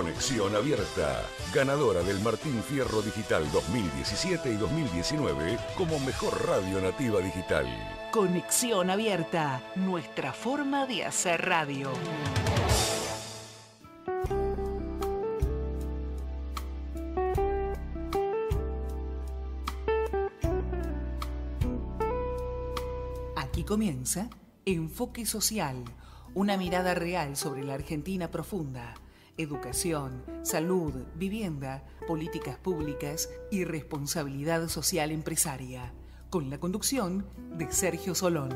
Conexión Abierta, ganadora del Martín Fierro Digital 2017 y 2019 como mejor radio nativa digital. Conexión Abierta, nuestra forma de hacer radio. Aquí comienza Enfoque Social, una mirada real sobre la Argentina profunda educación, salud, vivienda, políticas públicas y responsabilidad social empresaria, con la conducción de Sergio Solón.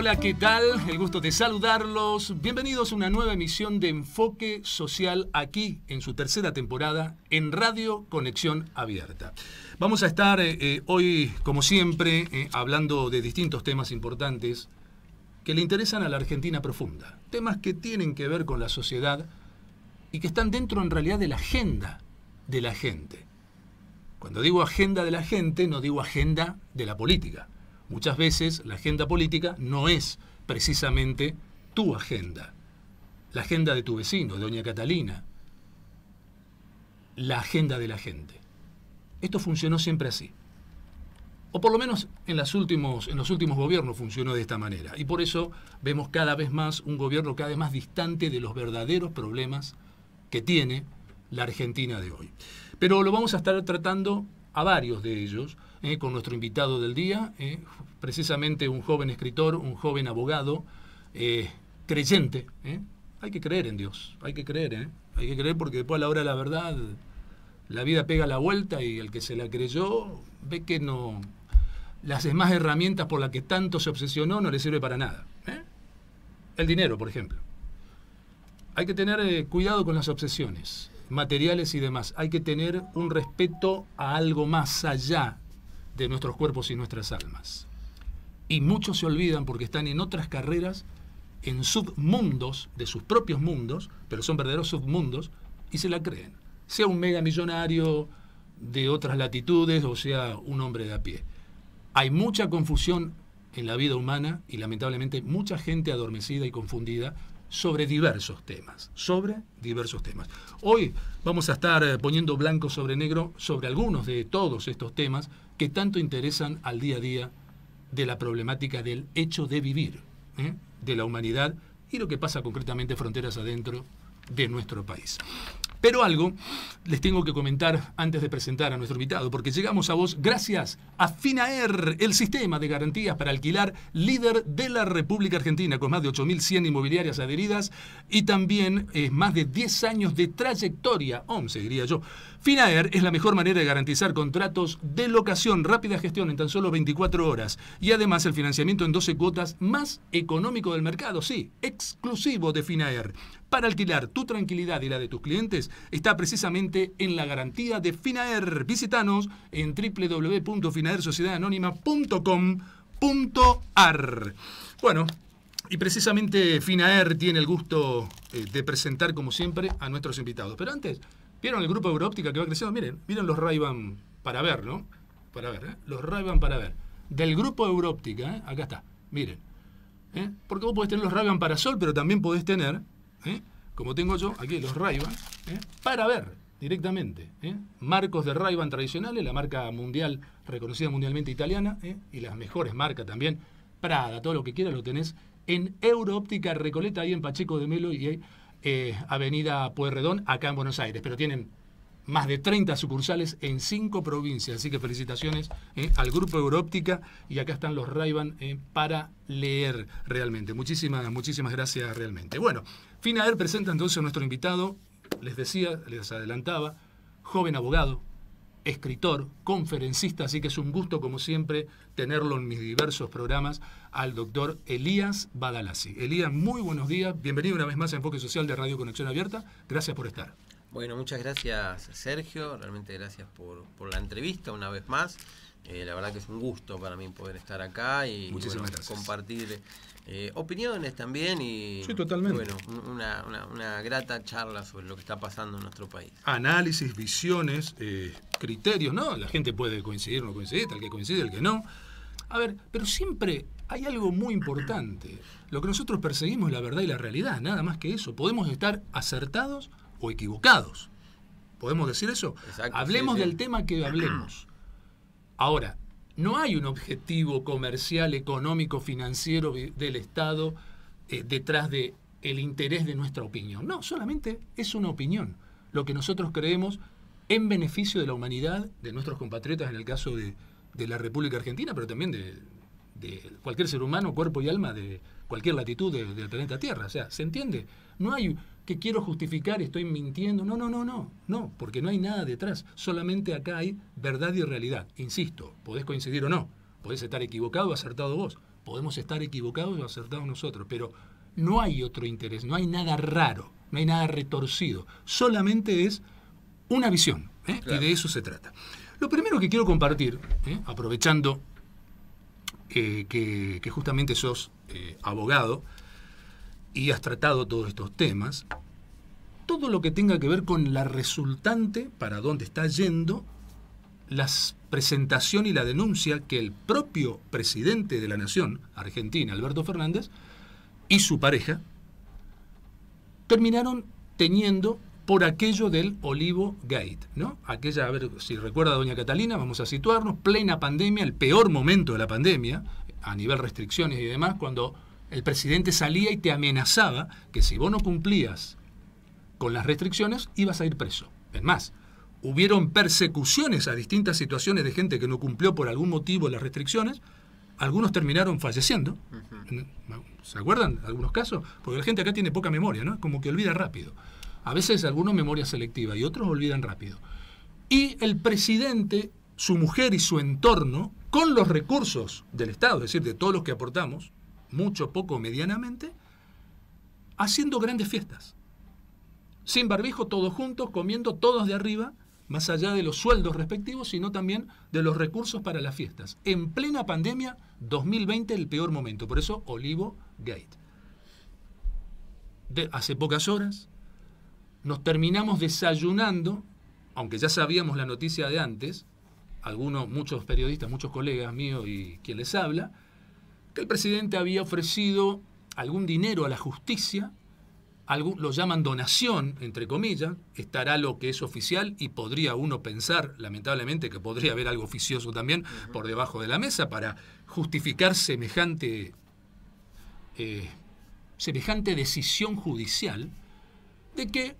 hola, ¿qué tal? El gusto de saludarlos. Bienvenidos a una nueva emisión de Enfoque Social aquí en su tercera temporada en Radio Conexión Abierta. Vamos a estar eh, eh, hoy, como siempre, eh, hablando de distintos temas importantes que le interesan a la Argentina profunda. Temas que tienen que ver con la sociedad y que están dentro en realidad de la agenda de la gente. Cuando digo agenda de la gente, no digo agenda de la política Muchas veces la agenda política no es precisamente tu agenda, la agenda de tu vecino, de doña Catalina, la agenda de la gente. Esto funcionó siempre así. O por lo menos en, últimos, en, los últimos gobiernos funcionó de esta manera. Y por eso vemos cada vez más un gobierno cada vez más distante de los verdaderos problemas que tiene la Argentina de hoy. Pero lo vamos a estar tratando a varios de ellos, eh, con nuestro invitado del día, eh, precisamente un joven escritor, un joven abogado, eh, creyente. Hay que creer en Dios, hay que creer, hay que creer porque después a la hora de la verdad la vida pega la vuelta y el que se la creyó ve que no las demás herramientas por las que tanto se obsesionó no le sirve para nada. El dinero, por ejemplo. Hay que tener cuidado con las obsesiones materiales y demás. Hay que tener un respeto a algo más allá de nuestros cuerpos y nuestras almas. Y muchos se olvidan porque están en otras carreras, en submundos de sus propios mundos, pero son verdaderos submundos, y se la creen. Sea un mega millonario de otras latitudes o sea un hombre de a pie. Hay mucha confusión en la vida humana y lamentablemente mucha gente adormecida y confundida sobre diversos temas, sobre diversos temas. Hoy vamos a estar eh, poniendo blanco sobre negro sobre algunos de todos estos temas que tanto interesan al día a día de la problemática del hecho de vivir, ¿eh? de la humanidad y lo que pasa concretamente fronteras adentro de nuestro país. Pero algo les tengo que comentar antes de presentar a nuestro invitado, porque llegamos a vos gracias a FINAER, el sistema de garantías para alquilar líder de la República Argentina, con más de 8.100 inmobiliarias adheridas y también eh, más de 10 años de trayectoria, 11 diría yo. Finaer es la mejor manera de garantizar contratos de locación, rápida gestión en tan solo 24 horas y además el financiamiento en 12 cuotas más económico del mercado, sí, exclusivo de Finaer. Para alquilar tu tranquilidad y la de tus clientes está precisamente en la garantía de Finaer. Visítanos en www.finaersociedadanónima.com.ar. Bueno, y precisamente Finaer tiene el gusto eh, de presentar, como siempre, a nuestros invitados. Pero antes, ¿Vieron el grupo Euroóptica que va creciendo? Miren, miren los ray para ver, ¿no? Para ver, ¿eh? Los ray para ver. Del grupo Euroóptica, ¿eh? acá está, miren. ¿eh? Porque vos podés tener los ray para sol, pero también podés tener, ¿eh? como tengo yo, aquí los ray para ver directamente. Marcos de ray tradicionales, la marca mundial, reconocida mundialmente italiana, y las mejores marcas también, Prada, todo lo que quieras lo tenés en Euroóptica Recoleta, ahí en Pacheco de Melo y ahí eh, Avenida Pueyrredón, acá en Buenos Aires, pero tienen más de 30 sucursales en cinco provincias. Así que felicitaciones eh, al Grupo Euroóptica, y acá están los Raiban eh, para leer realmente. Muchísimas, muchísimas gracias realmente. Bueno, FINAER presenta entonces a nuestro invitado, les decía, les adelantaba, joven abogado, escritor, conferencista, así que es un gusto como siempre tenerlo en mis diversos programas al doctor Elías Badalassi Elías, muy buenos días. Bienvenido una vez más a Enfoque Social de Radio Conexión Abierta. Gracias por estar. Bueno, muchas gracias Sergio, realmente gracias por, la entrevista una vez más. Eh, la verdad que es un gusto para mí poder estar acá y, compartir eh, opiniones también y sí, totalmente. bueno, una, grata charla sobre lo que está pasando en nuestro país. Análisis, visiones, eh, criterios, ¿no? La gente puede coincidir o no coincidir, tal que coincide, el que no. A ver, pero siempre hay algo muy importante. Lo que nosotros perseguimos es la verdad y la realidad, nada más que eso. Podemos estar acertados o equivocados. ¿Podemos decir eso? hablemos del tema que hablemos. Ahora, no hay un objetivo comercial, económico, financiero del Estado eh, detrás de el interés de nuestra opinión. No, solamente es una opinión. Lo que nosotros creemos en beneficio de la humanidad, de nuestros compatriotas en el caso de la República Argentina, pero también de, de cualquier ser humano, cuerpo y alma de cualquier latitud del planeta Tierra. O sea, ¿se entiende? No hay que quiero justificar, estoy mintiendo. No, no, no, no, no, porque no hay nada detrás. Solamente acá hay verdad y realidad. Insisto, podés coincidir o no, podés estar equivocado o acertado vos, podemos estar equivocados o acertados nosotros, pero no hay otro interés, no hay nada raro, no hay nada retorcido. Solamente es una visión, ¿eh? y de eso se trata. Lo primero que quiero compartir, ¿eh? aprovechando que, justamente sos eh, abogado y has tratado todos estos temas, todo lo que tenga que ver con la resultante, para dónde está yendo, la presentación y la denuncia que el propio presidente de la Nación, Argentina, Alberto Fernández, y su pareja, terminaron teniendo por aquello del Olivo Gate, ¿no? Aquella, a ver si recuerda doña Catalina, vamos a situarnos, plena pandemia, el peor momento de la pandemia, a nivel restricciones y demás, cuando el presidente salía y te amenazaba que si vos no cumplías con las restricciones, ibas a ir preso. Es más, hubieron persecuciones a distintas situaciones de gente que no cumplió por algún motivo las restricciones, algunos terminaron falleciendo. ¿Se acuerdan algunos casos? Porque la gente acá tiene poca memoria, ¿no? Como que olvida rápido. A veces algunos memoria selectiva y otros olvidan rápido. Y el presidente, su mujer y su entorno, con los recursos del Estado, es decir, de todos los que aportamos, mucho, poco, medianamente, haciendo grandes fiestas. Sin barbijo, todos juntos, comiendo todos de arriba, más allá de los sueldos respectivos, sino también de los recursos para las fiestas. En plena pandemia, 2020, el peor momento. Por eso, Olivo Gate. De hace pocas horas, nos terminamos desayunando, aunque ya sabíamos la noticia de antes, algunos, muchos periodistas, muchos colegas míos y quien les habla, que el presidente había ofrecido algún dinero a la justicia, lo llaman donación, entre comillas, estará lo que es oficial y podría uno pensar, lamentablemente, que podría haber algo oficioso también por debajo de la mesa para justificar semejante, eh, semejante decisión judicial de que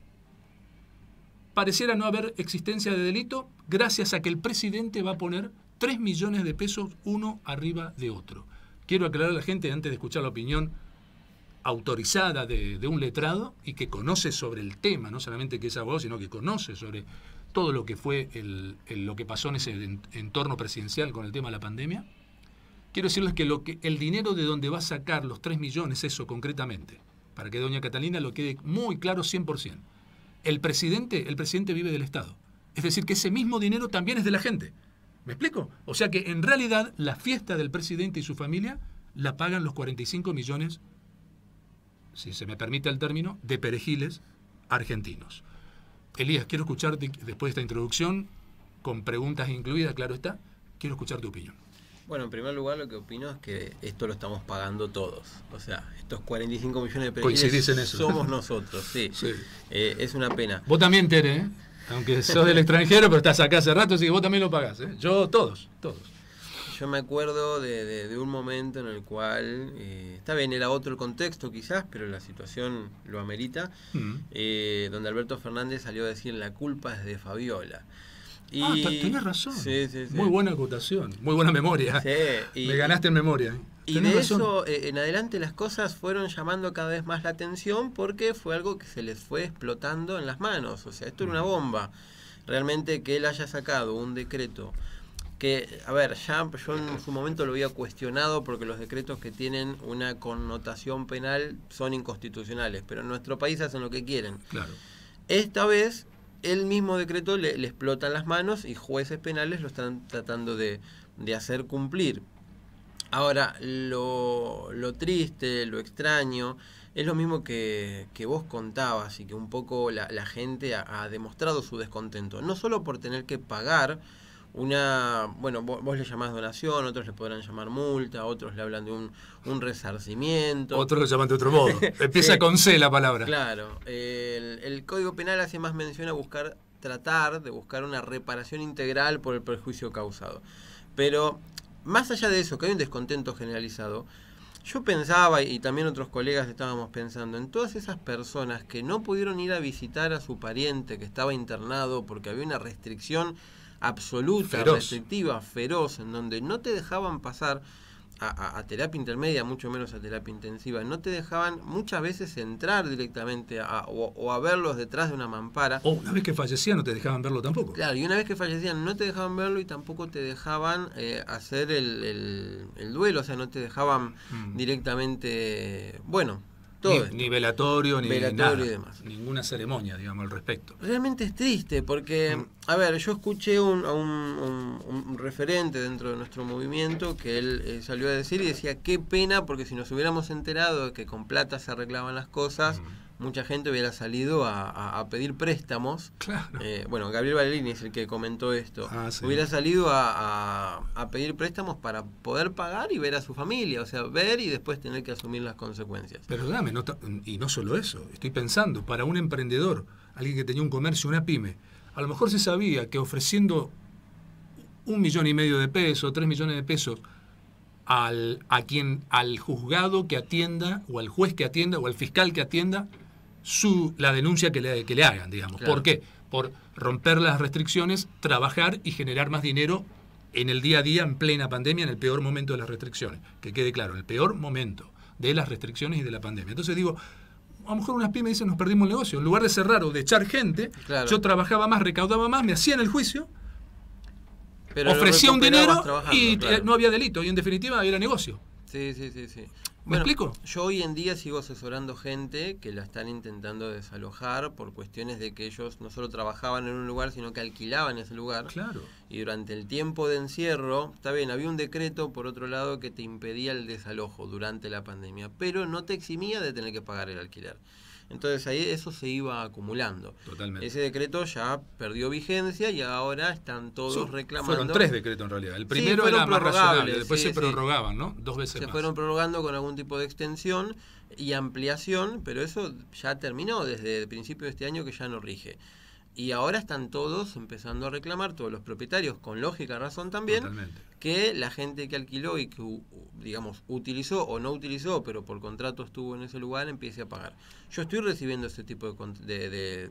pareciera no haber existencia de delito gracias a que el presidente va a poner 3 millones de pesos uno arriba de otro. Quiero aclarar a la gente, antes de escuchar la opinión autorizada de, un letrado y que conoce sobre el tema, no solamente que es abogado, sino que conoce sobre todo lo que fue lo que pasó en ese entorno presidencial con el tema de la pandemia. Quiero decirles que, lo que el dinero de donde va a sacar los 3 millones, eso concretamente, para que doña Catalina lo quede muy claro 100% el presidente, el presidente vive del Estado. Es decir, que ese mismo dinero también es de la gente. ¿Me explico? O sea que en realidad la fiesta del presidente y su familia la pagan los 45 millones, si se me permite el término, de perejiles argentinos. Elías, quiero escuchar después de esta introducción, con preguntas incluidas, claro está, quiero escuchar tu opinión. Bueno, en primer lugar lo que opino es que esto lo estamos pagando todos. O sea, estos 45 millones de pesos somos nosotros, sí. Eh, es una pena. Vos también, Tere, ¿eh? aunque sos del extranjero, pero estás acá hace rato, así que vos también lo pagás. ¿eh? Yo, todos, todos. Yo me acuerdo de, un momento en el cual, está bien, era otro el contexto quizás, pero la situación lo amerita, mm. donde Alberto Fernández salió a decir la culpa es de Fabiola. Y... Ah, razón. Muy buena acotación, muy buena memoria. Me ganaste en memoria. Y de eso eh, en adelante las cosas fueron llamando cada vez más la atención porque fue algo que se les fue explotando en las manos. O sea, esto era una mm. bomba. Realmente que él haya sacado un decreto que, a ver, Champ, yo en su momento lo había cuestionado porque los decretos que tienen una connotación penal son inconstitucionales, pero en nuestro país hacen lo que quieren. Claro. Esta vez el mismo decreto le, explotan las manos y jueces penales lo están tratando de, hacer cumplir. Ahora, lo, lo, triste, lo extraño, es lo mismo que, vos contabas y que un poco la, la gente ha, ha, demostrado su descontento, no solo por tener que pagar una, bueno, vos, le llamás donación, otros le podrán llamar multa, otros le hablan de un, resarcimiento. Otros lo llaman de otro modo. Empieza con C la palabra. Claro. El, el, Código Penal hace más mención a buscar, tratar de buscar una reparación integral por el perjuicio causado. Pero más allá de eso, que hay un descontento generalizado, yo pensaba, y también otros colegas estábamos pensando, en todas esas personas que no pudieron ir a visitar a su pariente que estaba internado porque había una restricción absoluta, restrictiva, feroz, en donde no te dejaban pasar a, terapia intermedia, mucho menos a terapia intensiva, no te dejaban muchas veces entrar directamente o, a verlos detrás de una mampara. O una vez que fallecían no te dejaban verlo tampoco. Claro, y una vez que fallecían no te dejaban verlo y tampoco te dejaban eh, hacer el, duelo, o sea, no te dejaban mm. directamente, bueno, nivelatorio ni, nada, Ninguna ceremonia, digamos, al respecto. Realmente es triste porque, a ver, yo escuché un, a un, referente dentro de nuestro movimiento que él eh, salió a decir y decía, qué pena porque si nos hubiéramos enterado de que con plata se arreglaban las cosas, mm mucha gente hubiera salido a, pedir préstamos. Claro. Eh, bueno, Gabriel Valerini es el que comentó esto. Ah, hubiera salido a, pedir préstamos para poder pagar y ver a su familia, o sea, ver y después tener que asumir las consecuencias. Pero no y no solo eso, estoy pensando, para un emprendedor, alguien que tenía un comercio, una pyme, a lo mejor se sabía que ofreciendo un millón y medio de pesos, tres millones de pesos, al, a quien, al juzgado que atienda, o al juez que atienda, o al fiscal que atienda, su, la denuncia que le, hagan, digamos. ¿Por qué? Por romper las restricciones, trabajar y generar más dinero en el día a día, en plena pandemia, en el peor momento de las restricciones. Que quede claro, el peor momento de las restricciones y de la pandemia. Entonces digo, a lo mejor unas pymes dicen nos perdimos el negocio. En lugar de cerrar o de echar gente, yo trabajaba más, recaudaba más, me hacían el juicio, Pero ofrecía un dinero y no había delito. Y en definitiva era negocio. Sí, sí, sí, sí explico? Yo hoy en día sigo asesorando gente que la están intentando desalojar por cuestiones de que ellos no solo trabajaban en un lugar, sino que alquilaban ese lugar. Claro. Y durante el tiempo de encierro, está bien, había un decreto, por otro lado, que te impedía el desalojo durante la pandemia, pero no te eximía de tener que pagar el alquiler. Entonces ahí eso se iba acumulando. Totalmente. Ese decreto ya perdió vigencia y ahora están todos reclamando. Fueron tres decretos en realidad. El primero era más razonable, después se prorrogaban, ¿no? Dos veces más. Se fueron prorrogando con algún tipo de extensión y ampliación, pero eso ya terminó desde el principio de este año que ya no rige. Y ahora están todos empezando a reclamar, todos los propietarios, con lógica razón también, que la gente que alquiló y que, digamos, utilizó o no utilizó, pero por contrato estuvo en ese lugar, empiece a pagar. Yo estoy recibiendo ese tipo de,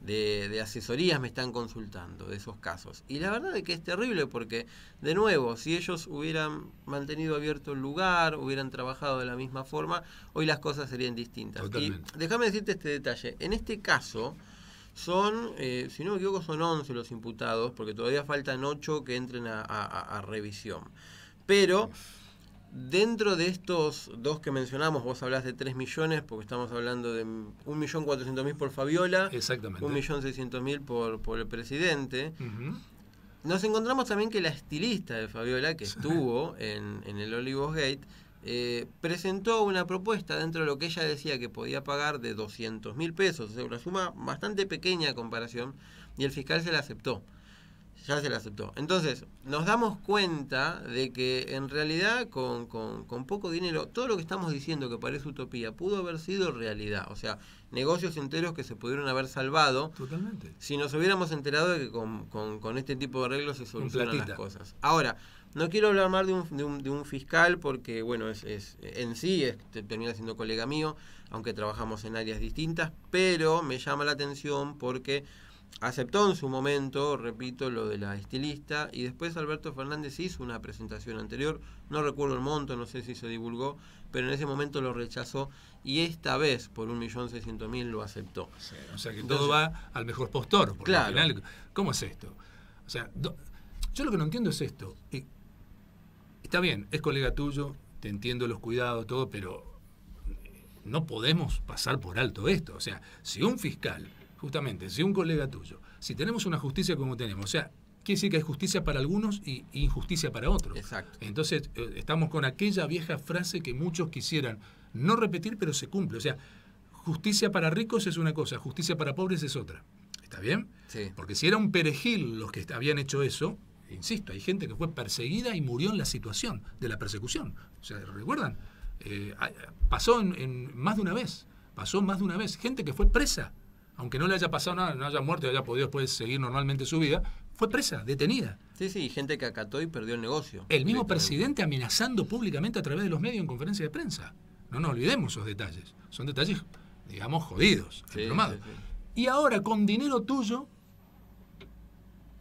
de, de, asesorías, me están consultando de esos casos. Y la verdad es que es terrible porque, de nuevo, si ellos hubieran mantenido abierto el lugar, hubieran trabajado de la misma forma, hoy las cosas serían distintas. Y déjame decirte este detalle. En este caso son, eh, si no me equivoco, son 11 los imputados, porque todavía faltan 8 que entren a, revisión. Pero dentro de estos dos que mencionamos, vos hablas de 3 millones, porque estamos hablando de 1.400.000 por Fabiola, 1.600.000 por, por el presidente. Nos encontramos también que la estilista de Fabiola, que estuvo en, en el Olivos Gate, eh, presentó una propuesta dentro de lo que ella decía que podía pagar de 200 mil pesos, o sea, una suma bastante pequeña a comparación, y el fiscal se la aceptó. Ya se la aceptó. Entonces, nos damos cuenta de que en realidad con, poco dinero, todo lo que estamos diciendo que parece utopía pudo haber sido realidad. O sea, negocios enteros que se pudieron haber salvado. Totalmente. Si nos hubiéramos enterado de que con, con este tipo de arreglos se solucionan las cosas. Ahora, no quiero hablar más de un, fiscal porque, bueno, es, en sí termina siendo colega mío, aunque trabajamos en áreas distintas, pero me llama la atención porque aceptó en su momento, repito, lo de la estilista, y después Alberto Fernández hizo una presentación anterior, no recuerdo el monto, no sé si se divulgó, pero en ese momento lo rechazó y esta vez por 1.600.000 lo aceptó. o sea que todo va al mejor postor, claro. ¿cómo es esto? O sea, yo lo que no entiendo es esto, eh, está bien, es colega tuyo, te entiendo los cuidados, todo, pero eh, no podemos pasar por alto esto. O sea, si un fiscal, justamente, si un colega tuyo, si tenemos una justicia como tenemos, o sea, quiere decir que hay justicia para algunos y injusticia para otros. Exacto. Entonces, eh, estamos con aquella vieja frase que muchos quisieran no repetir, pero se cumple. O sea, justicia para ricos es una cosa, justicia para pobres es otra. ¿Está bien? Sí. Porque si era un perejil los que habían hecho eso, insisto, hay gente que fue perseguida y murió en la situación de la persecución. O sea, ¿recuerdan? Eh, pasó en, más de una vez, pasó más de una vez. Gente que fue presa, aunque no le haya pasado nada, no haya muerto y haya podido después seguir normalmente su vida, fue presa, detenida. Sí, sí, gente que acató y perdió el negocio. El mismo presidente amenazando públicamente a través de los medios en conferencia de prensa. No nos olvidemos esos detalles. Son detalles, digamos, jodidos, Y ahora, con dinero tuyo,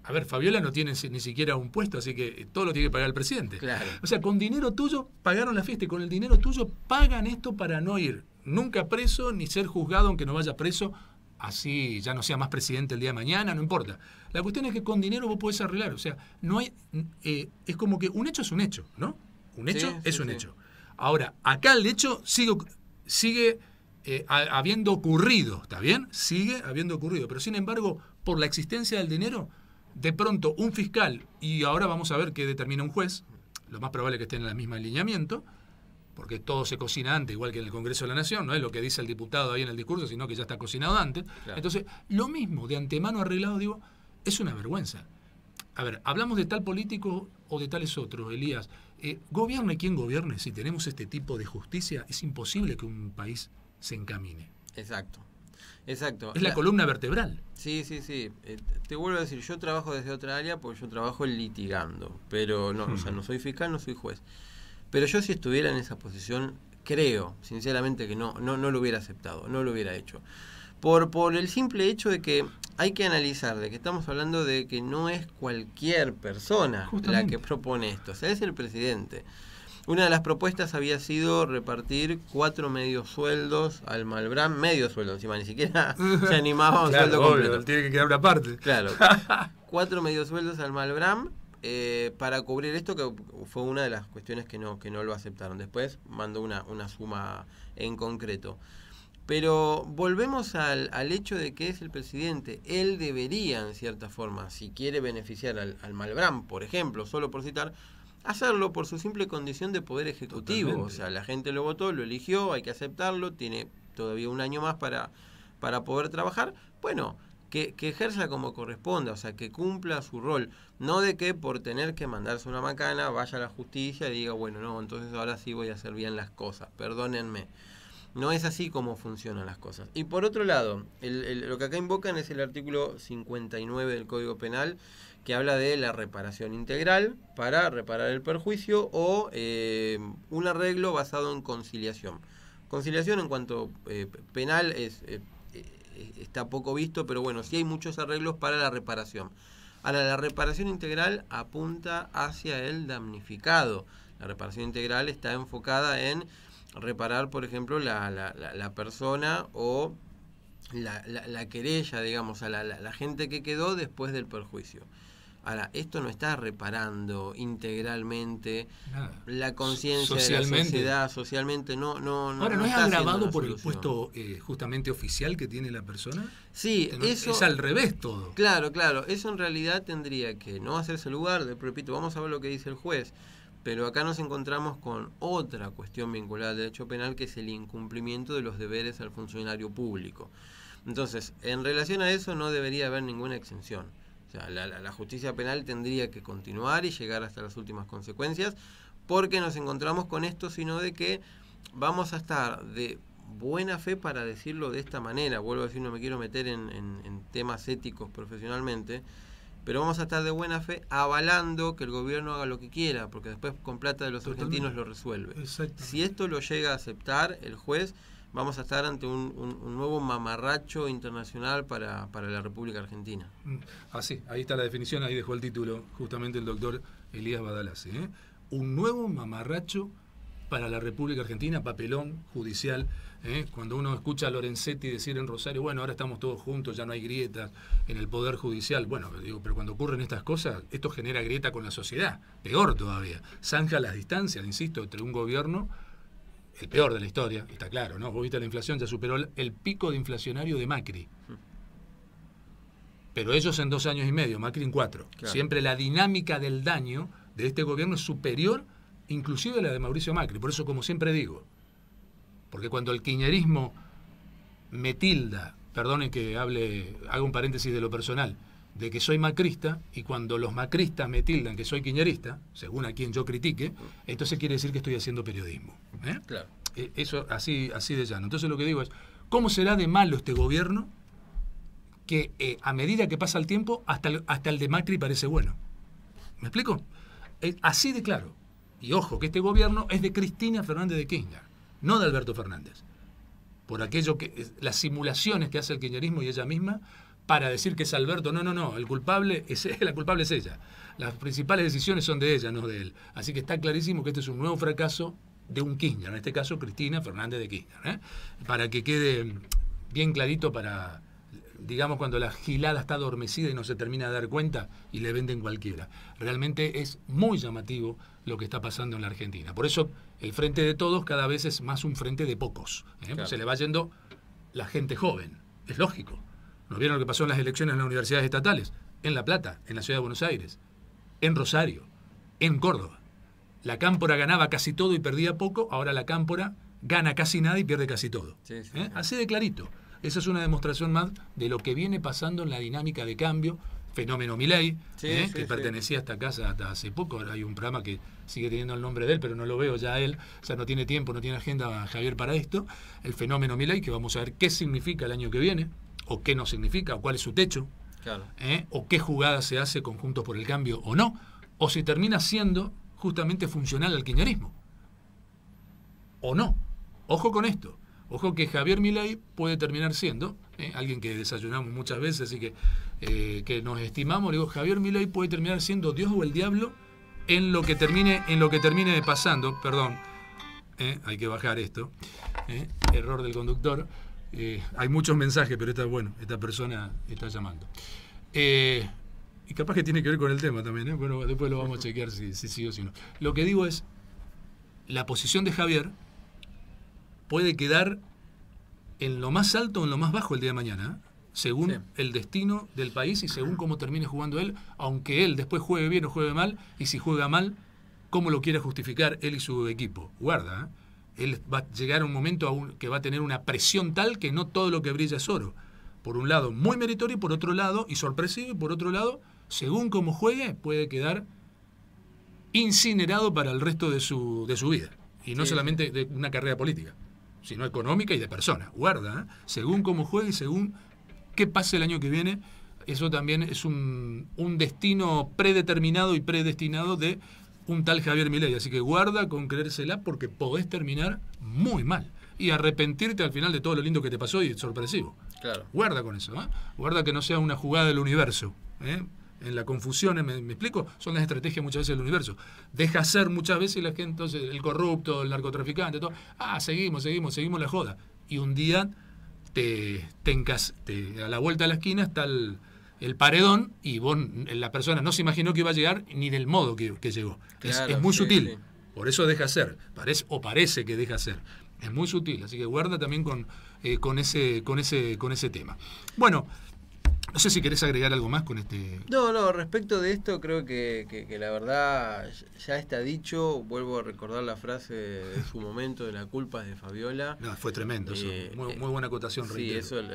a ver, Fabiola no tiene ni siquiera un puesto, así que eh, todo lo tiene que pagar el presidente. O sea, con dinero tuyo pagaron la fiesta y con el dinero tuyo pagan esto para no ir nunca preso ni ser juzgado aunque no vaya preso. Así ya no sea más presidente el día de mañana, no importa. La cuestión es que con dinero vos podés arreglar. O sea, no hay. Eh, es como que un hecho es un hecho, ¿no? Un hecho es un hecho. Ahora, acá el hecho sigue, sigue eh, habiendo ocurrido, ¿está bien? Sigue habiendo ocurrido. Pero sin embargo, por la existencia del dinero, de pronto un fiscal, y ahora vamos a ver qué determina un juez, lo más probable es que estén en el mismo alineamiento, porque todo se cocina antes, igual que en el Congreso de la Nación, no es lo que dice el diputado ahí en el discurso, sino que ya está cocinado antes. Entonces, lo mismo, de antemano arreglado, digo, es una vergüenza. A ver, hablamos de tal político o de tales otros, Elías. Eh, gobierne quien gobierne, si tenemos este tipo de justicia, es imposible que un país se encamine. Exacto. Exacto. Es la, columna vertebral. Sí, sí, sí. Eh, te vuelvo a decir, yo trabajo desde otra área porque yo trabajo litigando, pero no, o sea, no soy fiscal, no soy juez. Pero yo si estuviera en esa posición, creo, sinceramente, que no, no, no lo hubiera aceptado, no lo hubiera hecho. Por, por el simple hecho de que hay que analizar de que estamos hablando de que no es cualquier persona la que propone esto, o sea, es el presidente. Una de las propuestas había sido repartir cuatro medios sueldos al Malbrán, medio sueldo encima, ni siquiera se animaba un sueldo completo. Tiene que quedar una parte. Claro. cuatro medios sueldos al Malbrán eh, para cubrir esto, que fue una de las cuestiones que no, que no lo aceptaron. Después mandó una, una suma en concreto. Pero volvemos al, hecho de que es el presidente. Él debería, en cierta forma, si quiere beneficiar al, al por ejemplo, solo por citar, hacerlo por su simple condición de poder ejecutivo. O sea, la gente lo votó, lo eligió, hay que aceptarlo, tiene todavía un año más para, para poder trabajar. Bueno, que, ejerza como corresponda, o sea, que cumpla su rol. No de que por tener que mandarse una macana vaya a la justicia y diga, bueno, no, entonces ahora sí voy a hacer bien las cosas, perdónenme. No es así como funcionan las cosas. Y por otro lado, lo que acá invocan es el artículo 59 del Código Penal, que habla de la reparación integral para reparar el perjuicio o eh, un arreglo basado en conciliación. Conciliación en cuanto eh, penal es, eh, está poco visto, pero bueno, sí hay muchos arreglos para la reparación. Ahora, la reparación integral apunta hacia el damnificado. La reparación integral está enfocada en reparar, por ejemplo, la, la persona o la, querella, digamos, a la gente que quedó después del perjuicio. Ahora, esto no está reparando integralmente la conciencia de la sociedad, socialmente no, no, no Ahora, ¿no, es agravado por el puesto eh, justamente oficial que tiene la persona? Sí, este, eso, es al revés todo. Claro, claro, eso en realidad tendría que no hacerse lugar, de repito, vamos a ver lo que dice el juez, pero acá nos encontramos con otra cuestión vinculada al derecho penal que es el incumplimiento de los deberes al funcionario público. Entonces, en relación a eso no debería haber ninguna exención la, justicia penal tendría que continuar y llegar hasta las últimas consecuencias, porque nos encontramos con esto, sino de que vamos a estar de buena fe para decirlo de esta manera, vuelvo a decir, no me quiero meter en, temas éticos profesionalmente, pero vamos a estar de buena fe avalando que el gobierno haga lo que quiera, porque después con plata de los argentinos lo resuelve. Si esto lo llega a aceptar el juez, vamos a estar ante un, nuevo mamarracho internacional para, para, la República Argentina. Mm, ah, sí, ahí está la definición, ahí dejó el título justamente el doctor Elías Badalasi. ¿eh? Un nuevo mamarracho para la República Argentina, papelón judicial. ¿eh? Cuando uno escucha a Lorenzetti decir en Rosario, bueno, ahora estamos todos juntos, ya no hay grietas en el Poder Judicial. Bueno, digo, pero cuando ocurren estas cosas, esto genera grieta con la sociedad, peor todavía. Zanja las distancias, insisto, entre un gobierno el peor de la historia, está claro, ¿no? Vos viste la inflación, ya superó el pico de inflacionario de Macri. Pero ellos en dos años y medio, Macri en cuatro. Siempre la dinámica del daño de este gobierno es superior, inclusive la de Mauricio Macri. Por eso, como siempre digo, porque cuando el quiñerismo me tilda, perdonen que hable, haga un paréntesis de lo personal, de que soy macrista y cuando los macristas me tildan que soy quiñerista, según a quien yo critique, entonces quiere decir que estoy haciendo periodismo. ¿eh? Claro. E, eso así, así de llano. Entonces lo que digo es, ¿cómo será de malo este gobierno que eh, a medida que pasa el tiempo, hasta el, hasta el de Macri parece bueno? ¿Me explico? Eh, así de claro. Y ojo, que este gobierno es de Cristina Fernández de Kirchner, no de Alberto Fernández. Por aquello que las simulaciones que hace el kirchnerismo y ella misma para decir que es Alberto. No, no, no, el culpable es, la culpable es ella. Las principales decisiones son de ella, no de él. Así que está clarísimo que este es un nuevo fracaso de un Kirchner, en este caso Cristina Fernández de Kirchner. ¿eh? Para que quede bien clarito para, digamos, cuando la gilada está adormecida y no se termina de dar cuenta y le venden cualquiera. Realmente es muy llamativo lo que está pasando en la Argentina. Por eso el frente de todos cada vez es más un frente de pocos. ¿eh? Se le va yendo la gente joven. Es lógico. Nos vieron lo que pasó en las elecciones en las universidades estatales, en La Plata, en la ciudad de Buenos Aires, en Rosario, en Córdoba. La Cámpora ganaba casi todo y perdía poco, ahora la Cámpora gana casi nada y pierde casi todo. Así ¿Eh? de clarito. Esa es una demostración más de lo que viene pasando en la dinámica de cambio. Fenómeno Milei, ¿eh? que pertenecía a esta casa hasta hace poco. Ahora hay un programa que sigue teniendo el nombre de él, pero no lo veo ya él. O sea, no tiene tiempo, no tiene agenda Javier para esto. El fenómeno Milei, que vamos a ver qué significa el año que viene o qué no significa, o cuál es su techo, ¿eh? o qué jugada se hace conjunto por el Cambio o no, o si termina siendo justamente funcional al quiñarismo, o no. Ojo con esto. Ojo que Javier Milei puede terminar siendo, ¿eh? alguien que desayunamos muchas veces y eh, que, nos estimamos, digo, Javier Milei puede terminar siendo Dios o el diablo en lo que termine, en lo que termine pasando, perdón, hay que bajar esto, error del conductor, eh, hay muchos mensajes, pero esta, bueno, esta persona está llamando. Eh, y capaz que tiene que ver con el tema también, ¿eh? bueno, después lo vamos a chequear si, si sí o si no. Lo que digo es, la posición de Javier puede quedar en lo más alto o en lo más bajo el día de mañana, según el destino del país y según cómo termine jugando él, aunque él después juegue bien o juegue mal, y si juega mal, cómo lo quiere justificar él y su equipo. Guarda, él va a llegar a un momento que va a tener una presión tal que no todo lo que brilla es oro. Por un lado, muy meritorio, y por otro lado, y sorpresivo, y por otro lado, según cómo juegue, puede quedar incinerado para el resto de su, vida. Y no solamente de una carrera política, sino económica y de persona. Guarda, ¿eh? según cómo juegue, según qué pase el año que viene, eso también es un, un destino predeterminado y predestinado de un tal Javier Milei. Así que guarda con creérsela porque podés terminar muy mal. Y arrepentirte al final de todo lo lindo que te pasó y sorpresivo. Claro. Guarda con eso. ¿eh? Guarda que no sea una jugada del universo. ¿eh? En la confusión, ¿me, explico? Son las estrategias muchas veces del universo. Deja ser muchas veces la gente, entonces, el corrupto, el narcotraficante, todo. Ah, seguimos, seguimos, seguimos la joda. Y un día te, te, a la vuelta de la esquina está el el paredón y la persona no se imaginó que iba a llegar ni del modo que, llegó. es, muy sutil, por eso deja ser, parece, o parece que deja ser. Es muy sutil, así que guarda también con, eh, con, ese, con, ese, con ese tema. Bueno, no sé si querés agregar algo más con este... No, no, respecto de esto creo que, la verdad ya está dicho, vuelvo a recordar la frase de su momento de la culpa de Fabiola. No, fue tremendo eso, eh, eh, muy, buena acotación. Sí, eso es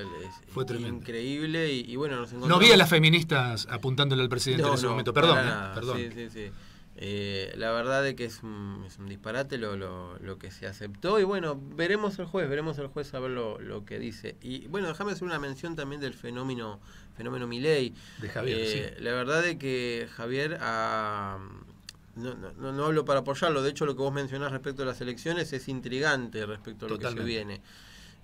fue increíble y, bueno, No vi a las feministas apuntándole al presidente en ese momento, perdón, eh, perdón. Sí, sí, sí. la verdad de que es un, es disparate lo, lo, lo, que se aceptó y bueno, veremos al juez, veremos al juez a ver lo, lo que dice. Y bueno, déjame hacer una mención también del fenómeno fenómeno Milei. De Javier, eh, La verdad es que Javier ah, no, no, no, hablo para apoyarlo, de hecho lo que vos mencionás respecto a las elecciones es intrigante respecto a lo que se viene.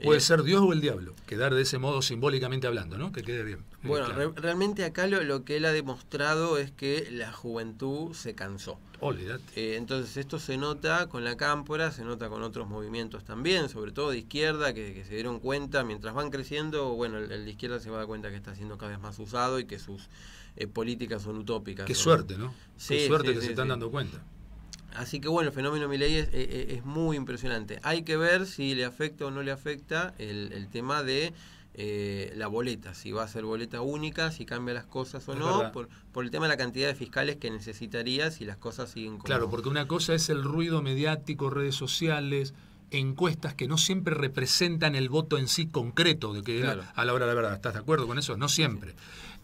Puede eh, ser Dios o el diablo, quedar de ese modo simbólicamente hablando, ¿no? Que quede bien. Eh, bueno, realmente acá lo, lo, que él ha demostrado es que la juventud se cansó. Eh, entonces esto se nota con la cámpora, se nota con otros movimientos también, sobre todo de izquierda, que, se dieron cuenta, mientras van creciendo, bueno, el, de izquierda se va a dar cuenta que está siendo cada vez más usado y que sus políticas son utópicas. Qué suerte, ¿no? Qué suerte que se están dando cuenta. Así que bueno, el fenómeno Milei es, eh, eh, es, muy impresionante. Hay que ver si le afecta o no le afecta el, tema de eh, la boleta, si va a ser boleta única, si cambia las cosas o no, por, el tema de la cantidad de fiscales que necesitaría si las cosas siguen como... Claro, porque una cosa es el ruido mediático, redes sociales, encuestas que no siempre representan el voto en sí concreto, de que a la hora de la verdad, ¿estás de acuerdo con eso? No siempre.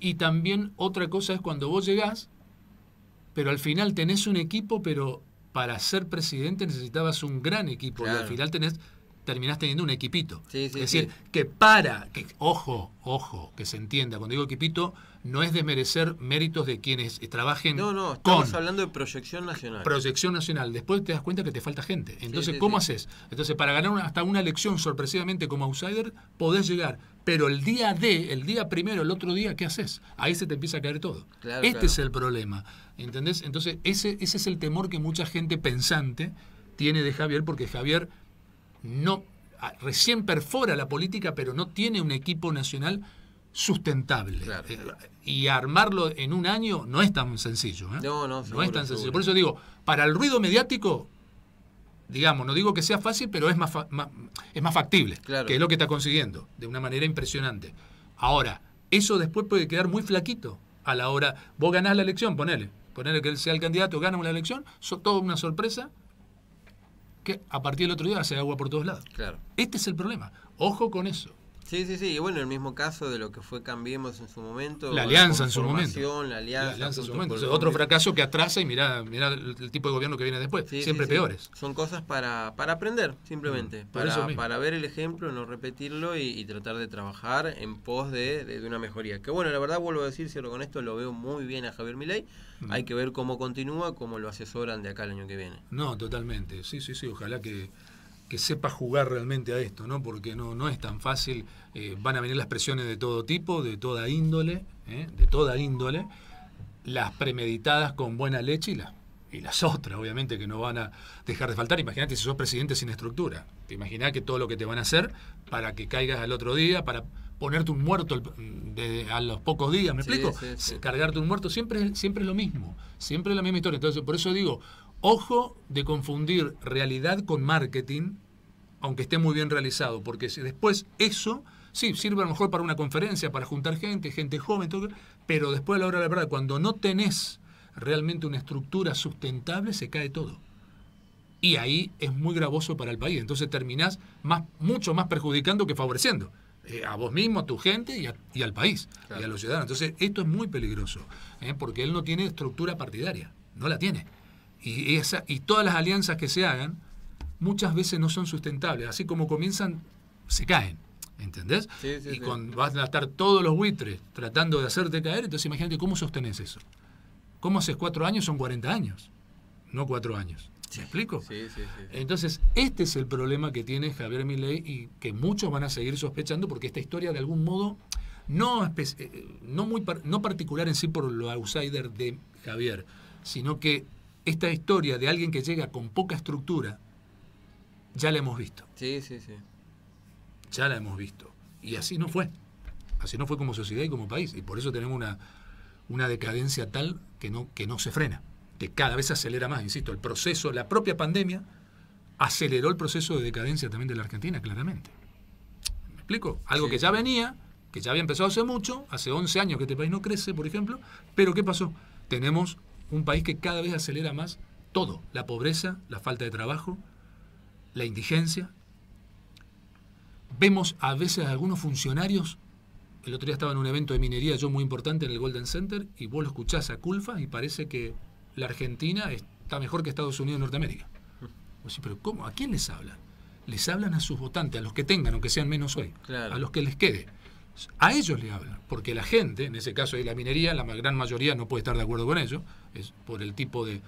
Y también otra cosa es cuando vos llegás, pero al final tenés un equipo, pero para ser presidente necesitabas un gran equipo y al final tenés terminás teniendo un equipito. es decir, que para, que ojo, ojo, que se entienda, cuando digo equipito, no es desmerecer méritos de quienes trabajen. No, no, estamos hablando de proyección nacional. Proyección nacional. Después te das cuenta que te falta gente. Entonces, ¿cómo haces? Entonces, para ganar hasta una elección sorpresivamente como outsider, podés llegar. Pero el día D, el día primero, el otro día, ¿qué haces? Ahí se te empieza a caer todo. este es el problema. ¿Entendés? Entonces, ese, ese es el temor que mucha gente pensante tiene de Javier, porque Javier no recién perfora la política, pero no tiene un equipo nacional sustentable. Eh, y armarlo en un año no es tan sencillo. ¿eh? No, no, no es tan sencillo. Por eso digo, para el ruido mediático, digamos, no digo que sea fácil, pero es más, es más factible, que es lo que está consiguiendo, de una manera impresionante. Ahora, eso después puede quedar muy flaquito a la hora, vos ganás la elección, ponele, poner que él sea el candidato, gane una elección, son toda una sorpresa que a partir del otro día hace agua por todos lados. Claro. Este es el problema. Ojo con eso. Sí, sí, sí. Y bueno, el mismo caso de lo que fue Cambiemos en su momento. La alianza en su momento. La alianza, en su momento. otro fracaso que atrasa y mira mira el, tipo de gobierno que viene después. Siempre peores. Son cosas para, para aprender, simplemente. Mm, para, para ver el ejemplo, no repetirlo y, tratar de trabajar en pos de, una mejoría. Que bueno, la verdad, vuelvo a decir, con esto, lo veo muy bien a Javier Milei. Mm. Hay que ver cómo continúa, cómo lo asesoran de acá el año que viene. No, totalmente. Sí, sí, sí. Ojalá que que sepa jugar realmente a esto, ¿no? Porque no, no es tan fácil. Eh, van a venir las presiones de todo tipo, de toda índole, ¿eh? de toda índole, las premeditadas con buena leche y las y otras, obviamente, que no van a dejar de faltar. Imagínate si sos presidente sin estructura. Te imaginás que todo lo que te van a hacer para que caigas al otro día, para ponerte un muerto a los pocos días, ¿me explico? Cargarte un muerto, siempre, siempre es lo mismo, siempre es la misma historia. Entonces, por eso digo, ojo de confundir realidad con marketing, aunque esté muy bien realizado, porque si después eso, sí, sirve a lo mejor para una conferencia, para juntar gente, gente joven, pero después a la hora de la verdad, cuando no tenés realmente una estructura sustentable, se cae todo. Y ahí es muy gravoso para el país. Entonces terminás más, mucho más perjudicando que favoreciendo. Eh, a vos mismo, a tu gente y, al país, y a los ciudadanos. Entonces, esto es muy peligroso, ¿eh? porque él no tiene estructura partidaria, no la tiene. Y, esa, y todas las alianzas que se hagan, muchas veces no son sustentables. Así como comienzan, se caen. ¿Entendés? y vas a estar todos los buitres tratando de hacerte caer, entonces imagínate cómo sostenes eso. ¿Cómo haces cuatro años? Son 40 años, no cuatro años. ¿Se explico? Entonces, este es el problema que tiene Javier Milei y que muchos van a seguir sospechando porque esta historia de algún modo no, eh, eh, no, muy no particular en sí por lo outsider de Javier, sino que esta historia de alguien que llega con poca estructura, ya la hemos visto. Sí, sí, sí. Ya la hemos visto. Y así no fue. Así no fue como sociedad y como país. Y por eso tenemos una, decadencia tal que no, que no se frena, que cada vez acelera más, insisto, el proceso, la propia pandemia aceleró el proceso de decadencia también de la Argentina, claramente. ¿Me explico? Algo que ya venía, que ya había empezado hace mucho, hace 11 años que este país no crece, por ejemplo, pero ¿qué pasó? Tenemos un país que cada vez acelera más todo, la pobreza, la falta de trabajo, la indigencia. Vemos a veces a algunos funcionarios, el otro día estaba en un evento de minería yo muy importante en el Golden Center, y vos lo escuchás a Culfa y parece que la Argentina está mejor que Estados Unidos y Norteamérica. Vos pero ¿cómo? ¿A quién les habla Les hablan a sus votantes, a los que tengan, aunque sean menos hoy, a los que les quede. A ellos le hablan, porque la gente, en ese caso de la minería, la gran mayoría no puede estar de acuerdo con ellos, es por el tipo de,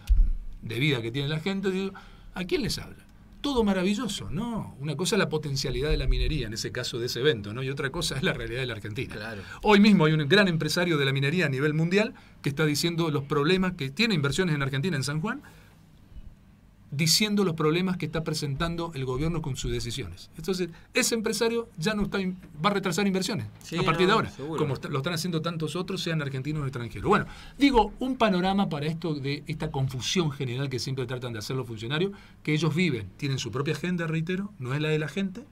de vida que tiene la gente. ¿A quién les habla? todo maravilloso. No, una cosa es la potencialidad de la minería, en ese caso de ese evento, ¿no? y otra cosa es la realidad de la Argentina. Hoy mismo hay un gran empresario de la minería a nivel mundial que está diciendo los problemas que tiene inversiones en Argentina, en San Juan, diciendo los problemas que está presentando el gobierno con sus decisiones. Entonces, ese empresario ya no está va a retrasar inversiones a partir de ahora, como lo están haciendo tantos otros, sean argentinos o extranjeros. Bueno, digo, un panorama para esto de esta confusión general que siempre tratan de hacer los funcionarios, que ellos viven, tienen su propia agenda, reitero, no es la de la gente,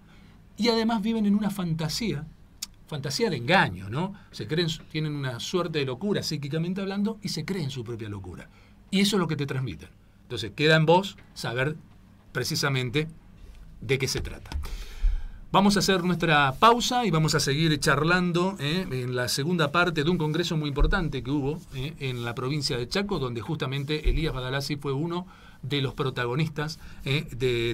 y además viven en una fantasía fantasía de engaño, ¿no? Se creen, tienen una suerte de locura psíquicamente hablando y se creen su propia locura. Y eso es lo que te transmiten. Entonces queda en vos saber precisamente de qué se trata. Vamos a hacer nuestra pausa y vamos a seguir charlando ¿eh? en la segunda parte de un congreso muy importante que hubo ¿eh? en la provincia de Chaco, donde justamente Elías Badalassi fue uno de los protagonistas ¿eh?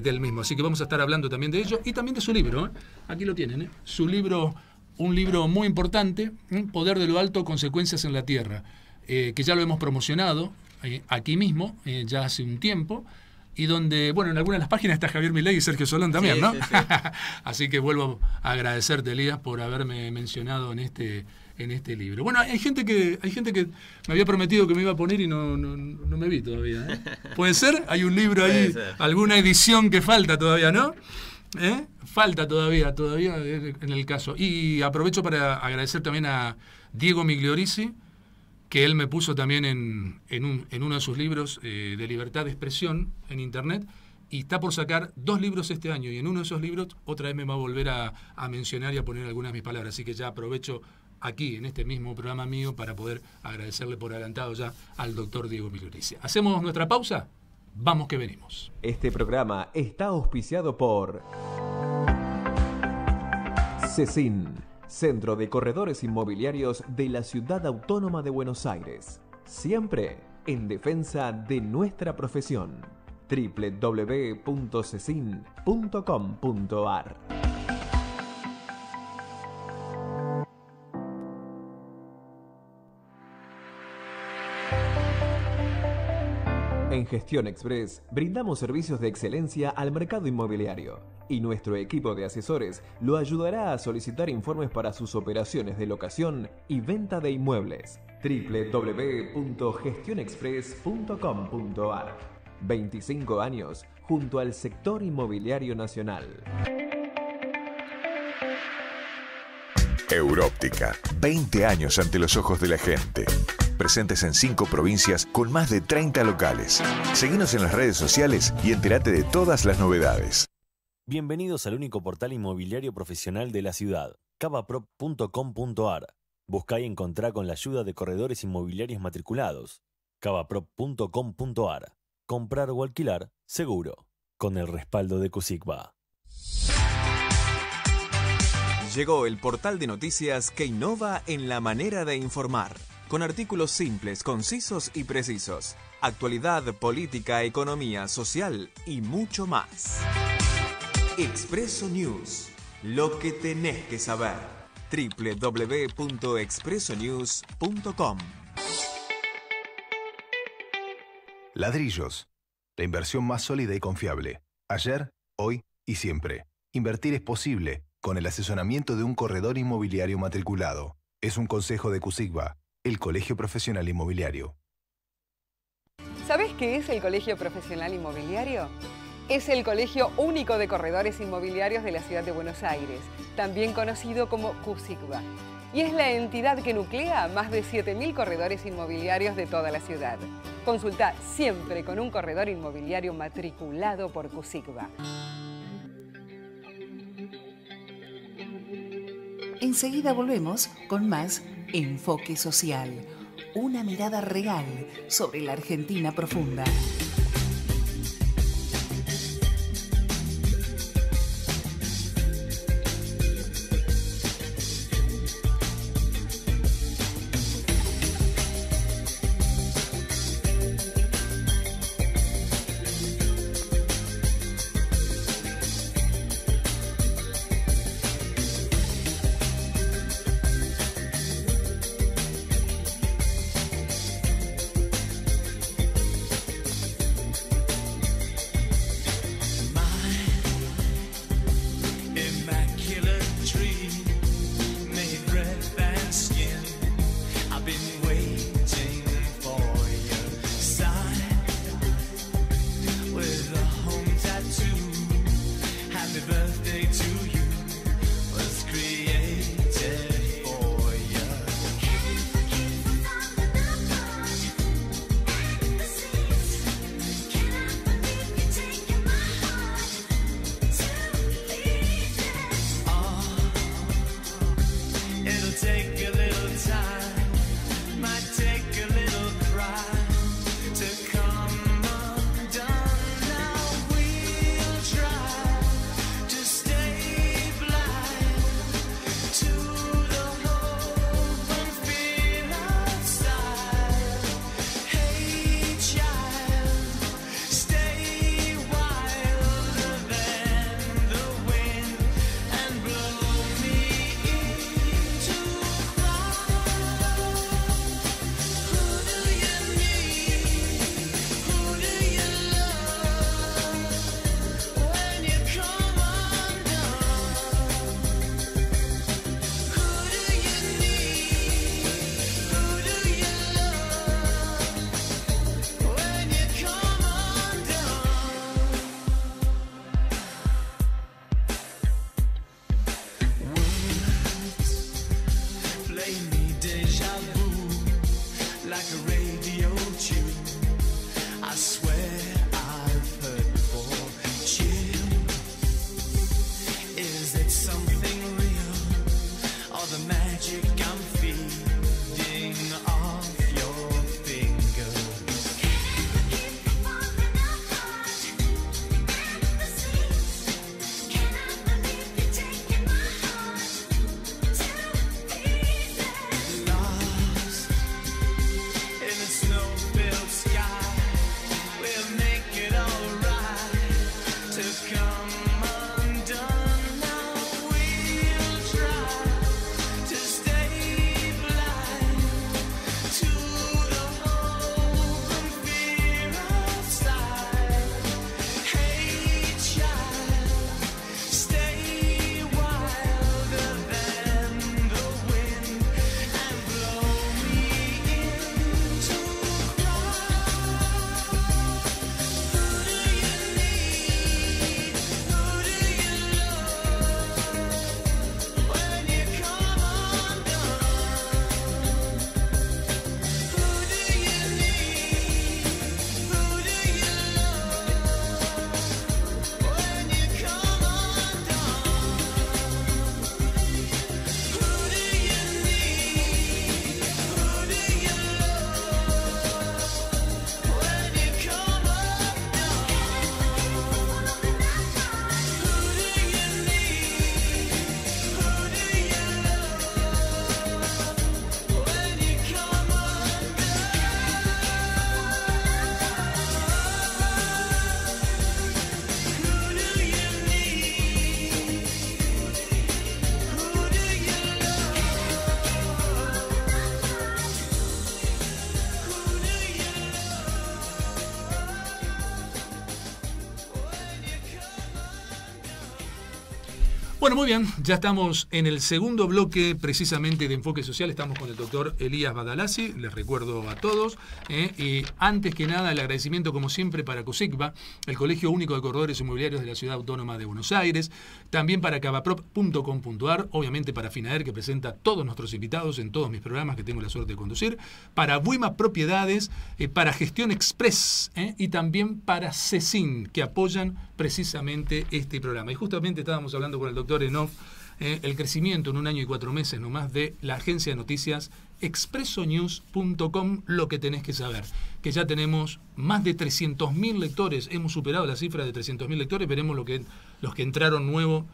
del mismo. Así que vamos a estar hablando también de ello y también de su libro. Aquí lo tienen, su libro, un libro muy importante, Poder de lo Alto, Consecuencias en la Tierra. que ya lo hemos promocionado, aquí mismo, eh, ya hace un tiempo, y donde, bueno, en algunas de las páginas está Javier Milei y Sergio Solón también, ¿no? Así que vuelvo a agradecerte, Elías, por haberme mencionado en este, en este libro. Bueno, hay gente que, hay gente que me había prometido que me iba a poner y no, no, me vi todavía. ¿eh? ¿Puede ser? Hay un libro ahí, alguna edición que falta todavía, ¿no? ¿Eh? Falta todavía, todavía en el caso. Y aprovecho para agradecer también a Diego Migliorisi, que él me puso también en, uno de sus libros eh, de libertad de expresión en Internet. Y está por sacar dos libros este año. Y en uno de esos libros otra vez me va a volver a, mencionar y a poner algunas de mis palabras. Así que ya aprovecho aquí, en este mismo programa mío, para poder agradecerle por adelantado ya al doctor Diego Miluricia ¿Hacemos nuestra pausa? Vamos que venimos. Este programa está auspiciado por CECIN Centro de Corredores Inmobiliarios de la Ciudad Autónoma de Buenos Aires. Siempre en defensa de nuestra profesión. www.cecin.com.ar En Gestión Express brindamos servicios de excelencia al mercado inmobiliario y nuestro equipo de asesores lo ayudará a solicitar informes para sus operaciones de locación y venta de inmuebles. www.gestionexpress.com.ar 25 años junto al sector inmobiliario nacional. Európtica, 20 años ante los ojos de la gente presentes en cinco provincias con más de 30 locales. Seguinos en las redes sociales y entérate de todas las novedades. Bienvenidos al único portal inmobiliario profesional de la ciudad, cavaprop.com.ar. Busca y encontrá con la ayuda de corredores inmobiliarios matriculados. cavaprop.com.ar. Comprar o alquilar, seguro. Con el respaldo de CUSICBA. Llegó el portal de noticias que innova en la manera de informar con artículos simples, concisos y precisos. Actualidad, política, economía, social y mucho más. Expreso News. Lo que tenés que saber. www.expresonews.com. Ladrillos. La inversión más sólida y confiable. Ayer, hoy y siempre. Invertir es posible con el asesoramiento de un corredor inmobiliario matriculado. Es un consejo de CUSIGBA, el Colegio Profesional Inmobiliario. ¿Sabes qué es el Colegio Profesional Inmobiliario? Es el Colegio Único de Corredores Inmobiliarios de la Ciudad de Buenos Aires, también conocido como CUSICBA, y es la entidad que nuclea más de 7.000 corredores inmobiliarios de toda la ciudad. Consulta siempre con un corredor inmobiliario matriculado por CUSICBA. Enseguida volvemos con más Enfoque Social, una mirada real sobre la Argentina profunda. Bueno, muy bien. Ya estamos en el segundo bloque precisamente de Enfoque Social. Estamos con el doctor Elías Badalassi. les recuerdo a todos. Eh, y antes que nada, el agradecimiento como siempre para COSIGBA, el Colegio Único de Corredores Inmobiliarios de la Ciudad Autónoma de Buenos Aires. También para cavaprop.com.ar, obviamente para FINAER que presenta a todos nuestros invitados en todos mis programas que tengo la suerte de conducir. Para Buima Propiedades, eh, para Gestión Express eh, y también para CECIN que apoyan precisamente este programa. Y justamente estábamos hablando con el doctor Enof eh, el crecimiento en un año y cuatro meses nomás de la agencia de noticias expresonews.com, lo que tenés que saber. Que ya tenemos más de 300.000 lectores, hemos superado la cifra de 300.000 lectores, veremos lo que, los que entraron nuevo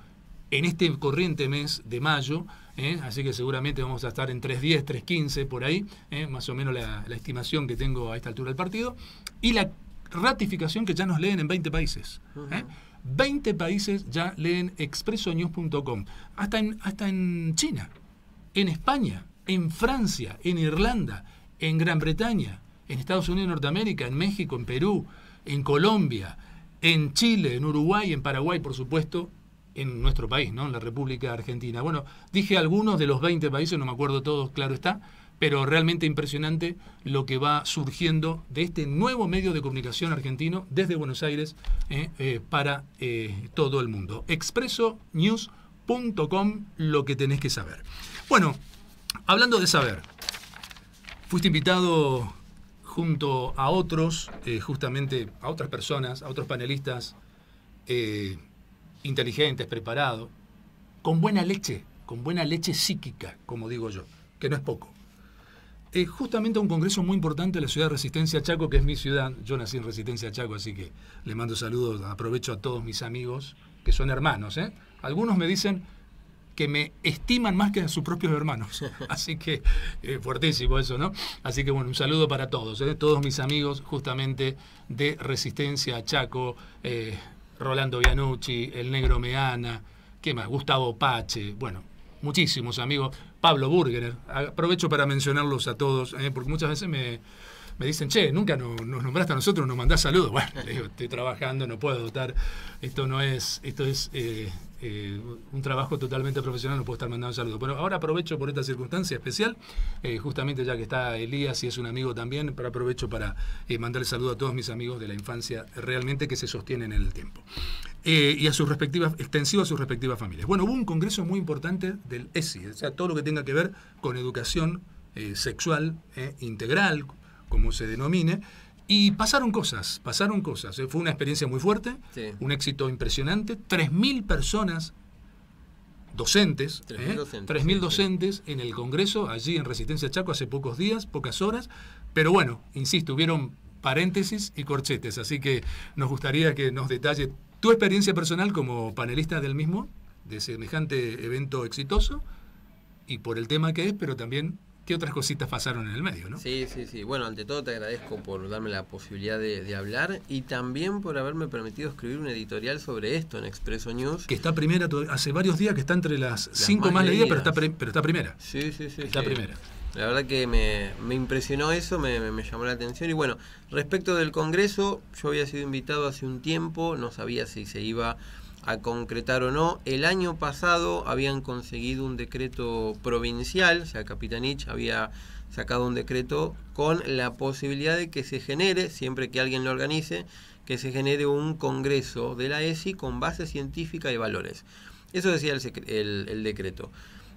en este corriente mes de mayo, eh, así que seguramente vamos a estar en 3.10, 3.15 por ahí, eh, más o menos la, estimación que tengo a esta altura del partido, y la ratificación que ya nos leen en 20 países. 20 países ya leen expresonews.com, hasta en, hasta en China, en España, en Francia, en Irlanda, en Gran Bretaña, en Estados Unidos, de Norteamérica, en México, en Perú, en Colombia, en Chile, en Uruguay, en Paraguay, por supuesto, en nuestro país, ¿no? En la República Argentina. Bueno, dije algunos de los 20 países, no me acuerdo todos, claro está, pero realmente impresionante lo que va surgiendo de este nuevo medio de comunicación argentino desde Buenos Aires eh, eh, para eh, todo el mundo. Expresonews.com, lo que tenés que saber. Bueno, hablando de saber, fuiste invitado junto a otros, justamente a otras personas, a otros panelistas inteligentes, preparados, con buena leche, con buena leche psíquica, como digo yo, que no es poco. Eh, justamente a un congreso muy importante de la ciudad de Resistencia Chaco, que es mi ciudad. Yo nací en Resistencia Chaco, así que le mando saludos, aprovecho a todos mis amigos, que son hermanos. ¿eh? Algunos me dicen que me estiman más que a sus propios hermanos. Así que eh, fuertísimo eso, ¿no? Así que bueno, un saludo para todos, todos mis amigos justamente de Resistencia Chaco, Rolando Bianucci, el negro Meana, ¿qué más? Gustavo Pache, bueno, muchísimos amigos. Pablo Burger, aprovecho para mencionarlos a todos, eh, porque muchas veces me, me dicen, che, nunca nos nombraste a nosotros, nos mandás saludos. Bueno, estoy trabajando, no puedo estar, esto no es, esto es eh, eh, un trabajo totalmente profesional, no puedo estar mandando saludos. Pero ahora aprovecho por esta circunstancia especial, eh, justamente ya que está Elías y es un amigo también, pero aprovecho para mandarle saludo a todos mis amigos de la infancia realmente que se sostienen en el tiempo. y a sus respectivas, extensivo a sus respectivas familias. Bueno, hubo un congreso muy importante del ESI, o sea, todo lo que tenga que ver con educación sexual integral, como se denomine. Y pasaron cosas, pasaron cosas. ¿eh? Fue una experiencia muy fuerte, un éxito impresionante. 3.000 personas docentes, 3.000 ¿eh? docentes, en el Congreso, allí en Resistencia Chaco, hace pocos días, pocas horas. Pero bueno, insisto, hubieron paréntesis y corchetes, así que nos gustaría que nos detalle tu experiencia personal como panelista del mismo, de semejante evento exitoso, y por el tema que es, pero también qué otras cositas pasaron en el medio, ¿no? Sí, sí, sí. Bueno, ante todo te agradezco por darme la posibilidad de, hablar y también por haberme permitido escribir un editorial sobre esto en Expreso News. Que está primera, hace varios días que está entre las, cinco más, leídas, pero, está primera. Sí, sí, sí. Está primera. La verdad que me, impresionó eso, me, llamó la atención. Y bueno, respecto del Congreso, yo había sido invitado hace un tiempo, no sabía si se iba a concretar o no. El año pasado habían conseguido un decreto provincial, o sea, Capitanich había sacado un decreto con la posibilidad de que se genere, siempre que alguien lo organice, que se genere un congreso de la ESI con base científica y valores. Eso decía el, decreto.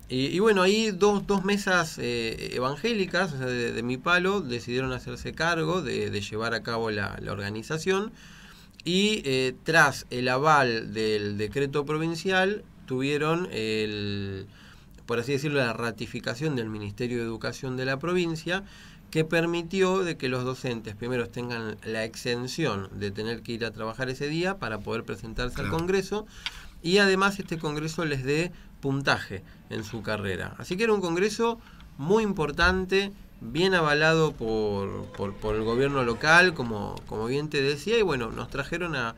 Y, bueno, ahí dos, dos mesas eh, evangélicas o sea, de, mi palo decidieron hacerse cargo de, llevar a cabo la organización y eh, tras el aval del decreto provincial tuvieron el, por así decirlo, la ratificación del Ministerio de Educación de la provincia que permitió de que los docentes primero tengan la exención de tener que ir a trabajar ese día para poder presentarse al Congreso y además este Congreso les dé puntaje en su carrera. Así que era un Congreso muy importante, bien avalado por, por, el gobierno local, como, como bien te decía, y bueno, nos trajeron a,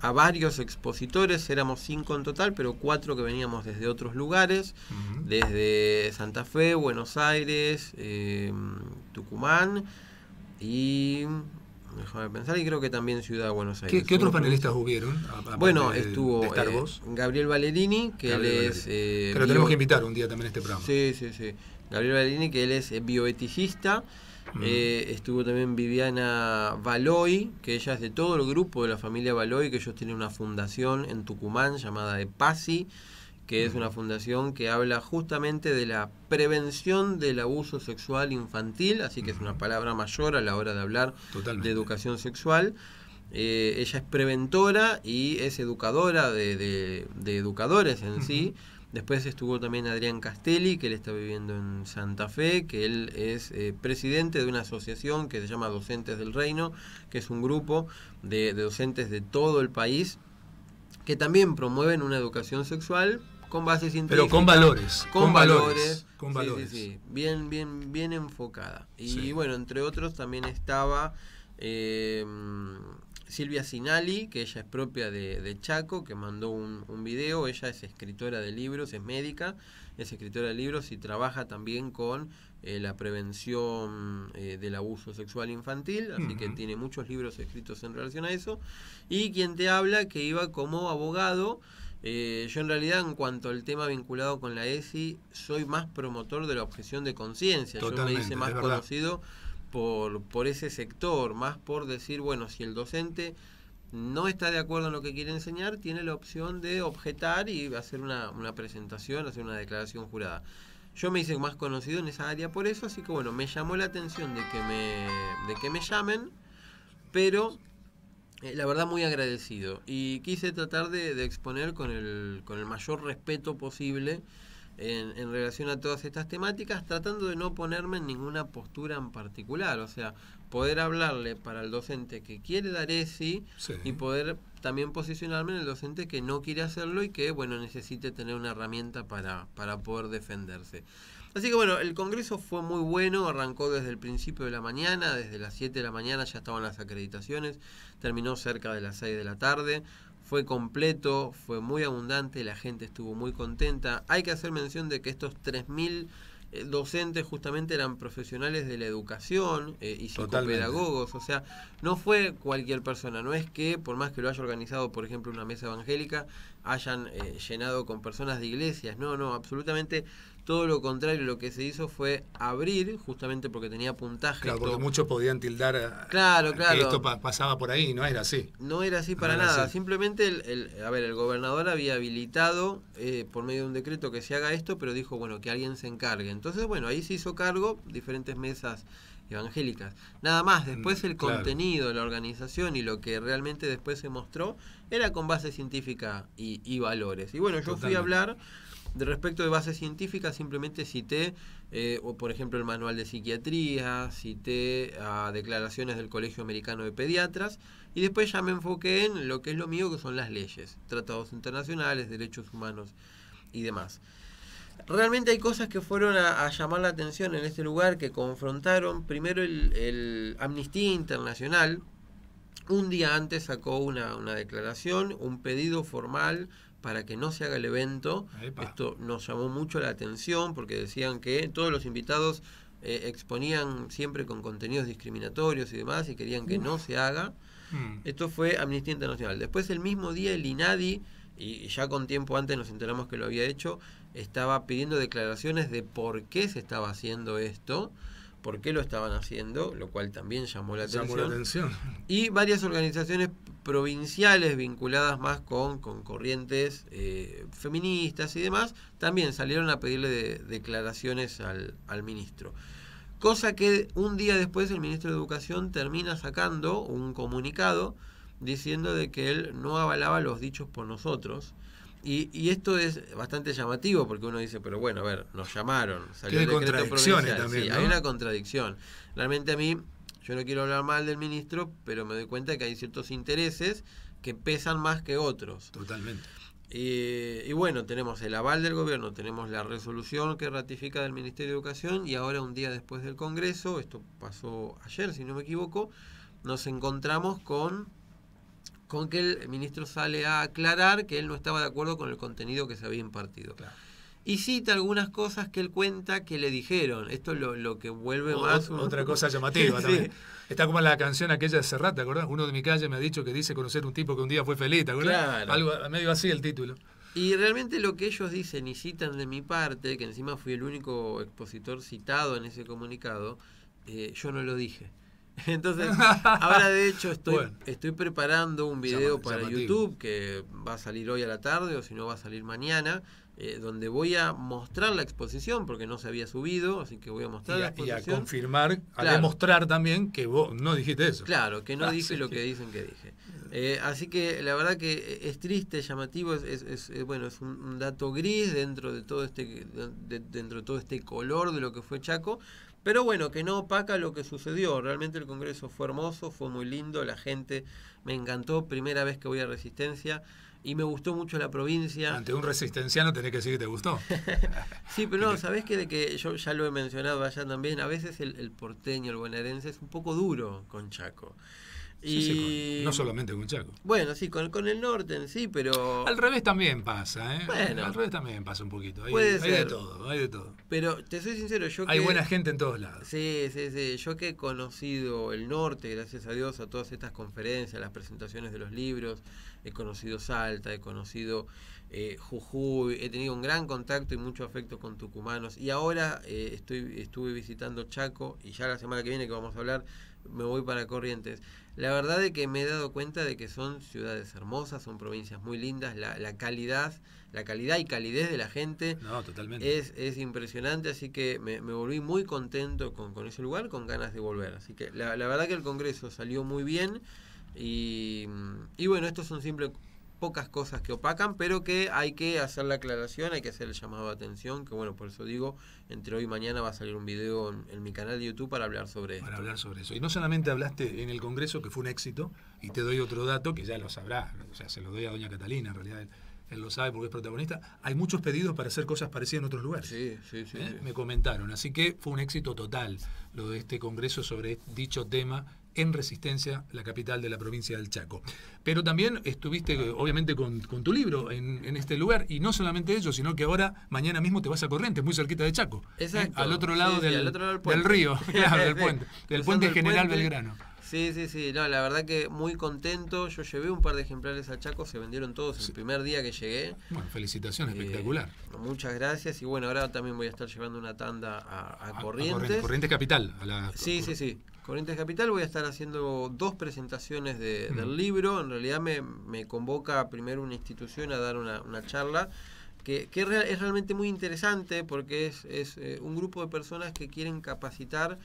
a varios expositores, éramos cinco en total, pero cuatro que veníamos desde otros lugares, desde Santa Fe, Buenos Aires, em, Tucumán y... de pensar, y creo que también Ciudad de Buenos Aires. ¿Qué, otros panelistas hubieron? bueno, estuvo eh, Gabriel Valerini, que les eh, tenemos que invitar un día también a este programa. Sí, sí, sí Gabriel Balini, que él es eh, bioeticista. Mm. Eh, estuvo también Viviana Baloy, que ella es de todo el grupo de la familia Baloy, que ellos tienen una fundación en Tucumán llamada EPASI, que es mm. una fundación que habla justamente de la prevención del abuso sexual infantil, así que es una palabra mayor a la hora de hablar de educación sexual. Eh, ella es preventora y es educadora de, educadores en sí. Después estuvo también Adrián Castelli, que él está viviendo en Santa Fe, que él es eh, presidente de una asociación que se llama Docentes del Reino, que es un grupo de, docentes de todo el país que también promueven una educación sexual con bases científicas. Pero con valores. Con, valores, Con valores. Sí, sí, Bien, bien, bien enfocada. Y, bueno, entre otros también estaba eh, Silvia Sinali, que ella es propia de, Chaco, que mandó un, video. Ella es escritora de libros, es médica, es escritora de libros y trabaja también con eh, la prevención eh, del abuso sexual infantil, así que tiene muchos libros escritos en relación a eso. Y quien te habla, que iba como abogado. Eh, yo en realidad en cuanto al tema vinculado con la ESI, soy más promotor de la objeción de conciencia. Yo me hice más conocido por, ese sector, más por decir, bueno, si el docente no está de acuerdo en lo que quiere enseñar, tiene la opción de objetar y hacer una, presentación, hacer una declaración jurada. Yo me hice más conocido en esa área por eso, así que bueno, me llamó la atención de que me, de que me llamen, pero eh, la verdad muy agradecido. Y quise tratar de, de exponer con el, con el mayor respeto posible en, relación a todas estas temáticas, tratando de no ponerme en ninguna postura en particular, o sea, poder hablarle para el docente que quiere dar ESI y poder también posicionarme en el docente que no quiere hacerlo y que, bueno, necesite tener una herramienta para, para poder defenderse. Así que bueno, el congreso fue muy bueno, arrancó desde el principio de la mañana, desde las 7 de la mañana ya estaban las acreditaciones, terminó cerca de las 6 de la tarde, fue completo, fue muy abundante, la gente estuvo muy contenta. Hay que hacer mención de que estos 3.000 eh, docentes justamente eran profesionales de la educación eh, y psicopedagogos, o sea, no fue cualquier persona, no es que por más que lo haya organizado, por ejemplo, una mesa evangélica, hayan eh, llenado con personas de iglesias, no, no, absolutamente todo lo contrario, lo que se hizo fue abrir, justamente porque tenía puntaje. Claro, porque muchos podían tildar claro, claro. que esto pasaba por ahí, no era así. No era así para nada, simplemente, el, a ver, el gobernador había habilitado eh, por medio de un decreto que se haga esto, pero dijo, bueno, que alguien se encargue. Entonces, bueno, ahí se hizo cargo diferentes mesas evangélicas. Nada más, mm, después el contenido la organización y lo que realmente después se mostró era con base científica y, valores. Y bueno, yo fui a hablar de respecto de bases científicas, simplemente cité, eh, o por ejemplo, el manual de psiquiatría, cité declaraciones del Colegio Americano de Pediatras, y después ya me enfoqué en lo que es lo mío, que son las leyes, tratados internacionales, derechos humanos y demás. Realmente hay cosas que fueron a, llamar la atención en este lugar, que confrontaron primero el, Amnistía Internacional, un día antes sacó una declaración, un pedido formal para que no se haga el evento. Esto nos llamó mucho la atención porque decían que todos los invitados eh, exponían siempre con contenidos discriminatorios y demás y querían que no se haga. Mm. Esto fue Amnistía Internacional. Después el mismo día el INADI, y ya con tiempo antes nos enteramos que lo había hecho, estaba pidiendo declaraciones de por qué se estaba haciendo esto por qué lo estaban haciendo, lo cual también llamó la, atención. Y varias organizaciones provinciales vinculadas más con, con corrientes eh, feministas y demás, también salieron a pedirle declaraciones al, al ministro. Cosa que un día después el ministro de Educación termina sacando un comunicado diciendo de que él no avalaba los dichos por nosotros y, esto es bastante llamativo porque uno dice, pero bueno, a ver, nos llamaron. Salió hay una contradicción. Realmente a mí, yo no quiero hablar mal del ministro, pero me doy cuenta que hay ciertos intereses que pesan más que otros. Totalmente. y bueno, tenemos el aval del gobierno, tenemos la resolución que ratifica del Ministerio de Educación y ahora un día después del Congreso, esto pasó ayer si no me equivoco, nos encontramos con con que el ministro sale a aclarar que él no estaba de acuerdo con el contenido que se había impartido. Y cita algunas cosas que él cuenta que le dijeron. Esto es lo, que vuelve más. Otra cosa llamativa también. Está como la canción aquella de Serrata, ¿te Uno de mi calle me ha dicho que dice conocer un tipo que un día fue feliz, ¿te Claro. Algo medio así el título. Y realmente lo que ellos dicen y citan de mi parte, que encima fui el único expositor citado en ese comunicado, eh, yo no lo dije. Entonces, ahora de hecho estoy, estoy preparando un video para YouTube que va a salir hoy a la tarde o si no va a salir mañana, eh, donde voy a mostrar la exposición porque no se había subido, así que voy a mostrar y a, la confirmar, a demostrar también que vos no dijiste eso. Claro, que no ah, dije lo que dicen que dije. Eh, así que la verdad que es triste, llamativo, es, es, bueno, es un, dato gris dentro de todo este dentro de todo este color de lo que fue Chaco, pero bueno, que no opaca lo que sucedió. Realmente el Congreso fue hermoso, fue muy lindo, la gente me encantó, primera vez que voy a Resistencia y me gustó mucho la provincia. Ante un resistenciano tenés que decir que te gustó. sí, pero no, sabés que de que yo ya lo he mencionado allá también, a veces el, el porteño, el bonaerense es un poco duro con Chaco y... no solamente con Chaco. Bueno, sí, con, con el norte, en sí, pero. Al revés también pasa, ¿eh? Bueno, Al revés también pasa un poquito. Hay, de todo, hay de todo. Pero te soy sincero, yo Hay buena gente en todos lados. Sí, sí, sí. Yo que he conocido el norte, gracias a Dios, a todas estas conferencias, las presentaciones de los libros, he conocido Salta, he conocido eh, Jujuy, he tenido un gran contacto y mucho afecto con tucumanos. Y ahora eh, estoy, estuve visitando Chaco y ya la semana que viene que vamos a hablar, me voy para Corrientes. La verdad es que me he dado cuenta de que son ciudades hermosas, son provincias muy lindas, la, la calidad, la calidad y calidez de la gente Es, impresionante, así que me, volví muy contento con, con, ese lugar, con ganas de volver. Así que la, verdad que el Congreso salió muy bien y, y bueno, estos son simple, pocas cosas que opacan, pero que hay que hacer la aclaración, hay que hacer el llamado de atención, que bueno, por eso digo, entre hoy y mañana va a salir un video en, mi canal de YouTube para hablar sobre Para hablar sobre eso. Y no solamente hablaste en el Congreso, que fue un éxito, y te doy otro dato que ya lo sabrás, o sea, se lo doy a doña Catalina, en realidad él, lo sabe porque es protagonista, hay muchos pedidos para hacer cosas parecidas en otros lugares. Sí, sí, sí. ¿eh? Me comentaron, así que fue un éxito total lo de este Congreso sobre dicho tema en Resistencia, la capital de la provincia del Chaco. Pero también estuviste, eh, obviamente, con, tu libro en, este lugar, y no solamente ello, sino que ahora, mañana mismo, te vas a Corrientes, muy cerquita de Chaco. ¿eh? Al, otro lado del, río, claro, del puente. Del puente General Belgrano. Sí, sí, sí. la verdad que muy contento. Yo llevé un par de ejemplares a Chaco, se vendieron todos el primer día que llegué. Bueno, felicitaciones, eh, espectacular. Muchas gracias. Y bueno, ahora también voy a estar llevando una tanda a, Corrientes. Corrientes. Capital. sí, sí, sí. Corrientes Capital voy a estar haciendo dos presentaciones del libro. En realidad me, me, convoca primero una institución a dar una, una charla que, que, es realmente muy interesante porque es, es eh, un grupo de personas que quieren capacitar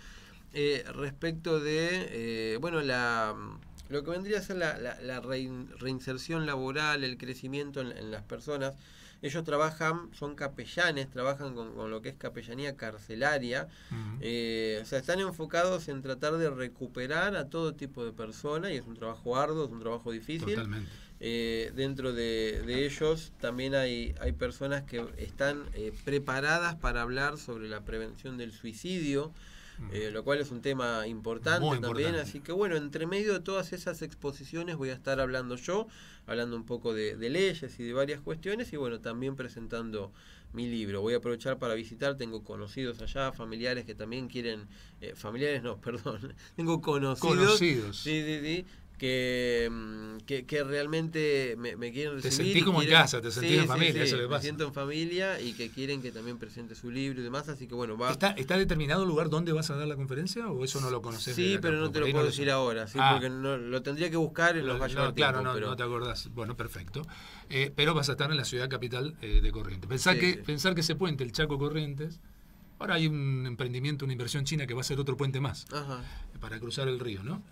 eh, respecto de, eh, bueno, la lo que vendría a ser la, la, reinserción laboral, el crecimiento en las personas. Ellos trabajan, son capellanes, trabajan con, lo que es capellanía carcelaria. Eh, o sea, están enfocados en tratar de recuperar a todo tipo de personas y es un trabajo arduo, es un trabajo difícil. Totalmente. Eh, dentro de, ellos también hay, personas que están eh, preparadas para hablar sobre la prevención del suicidio. Eh, lo cual es un tema importante, también. Así que bueno, entre medio de todas esas exposiciones voy a estar hablando yo, hablando un poco de, leyes y de varias cuestiones y bueno, también presentando mi libro. Voy a aprovechar para visitar, tengo conocidos allá, familiares que también quieren, eh, familiares no, perdón, tengo conocidos, conocidos. Sí, sí, sí, Mm, que, realmente me, quieren recibir. Te sentí como en casa, te sentí en familia, sí, eso Me siento en familia y que quieren que también presente su libro y demás, así que bueno, va. ¿Está, determinado el lugar donde vas a dar la conferencia o eso no lo conoces? Sí, pero no te lo puedo decir ahora, sí, ah. porque lo tendría que buscar en los valles no, Claro, no, pero... no te acordás. Bueno, perfecto. Eh, pero vas a estar en la ciudad capital eh, de Corrientes. Pensar que, pensar que ese puente, el Chaco Corrientes, Ahora hay un emprendimiento, una inversión china que va a ser otro puente más eh, para cruzar el río, ¿no?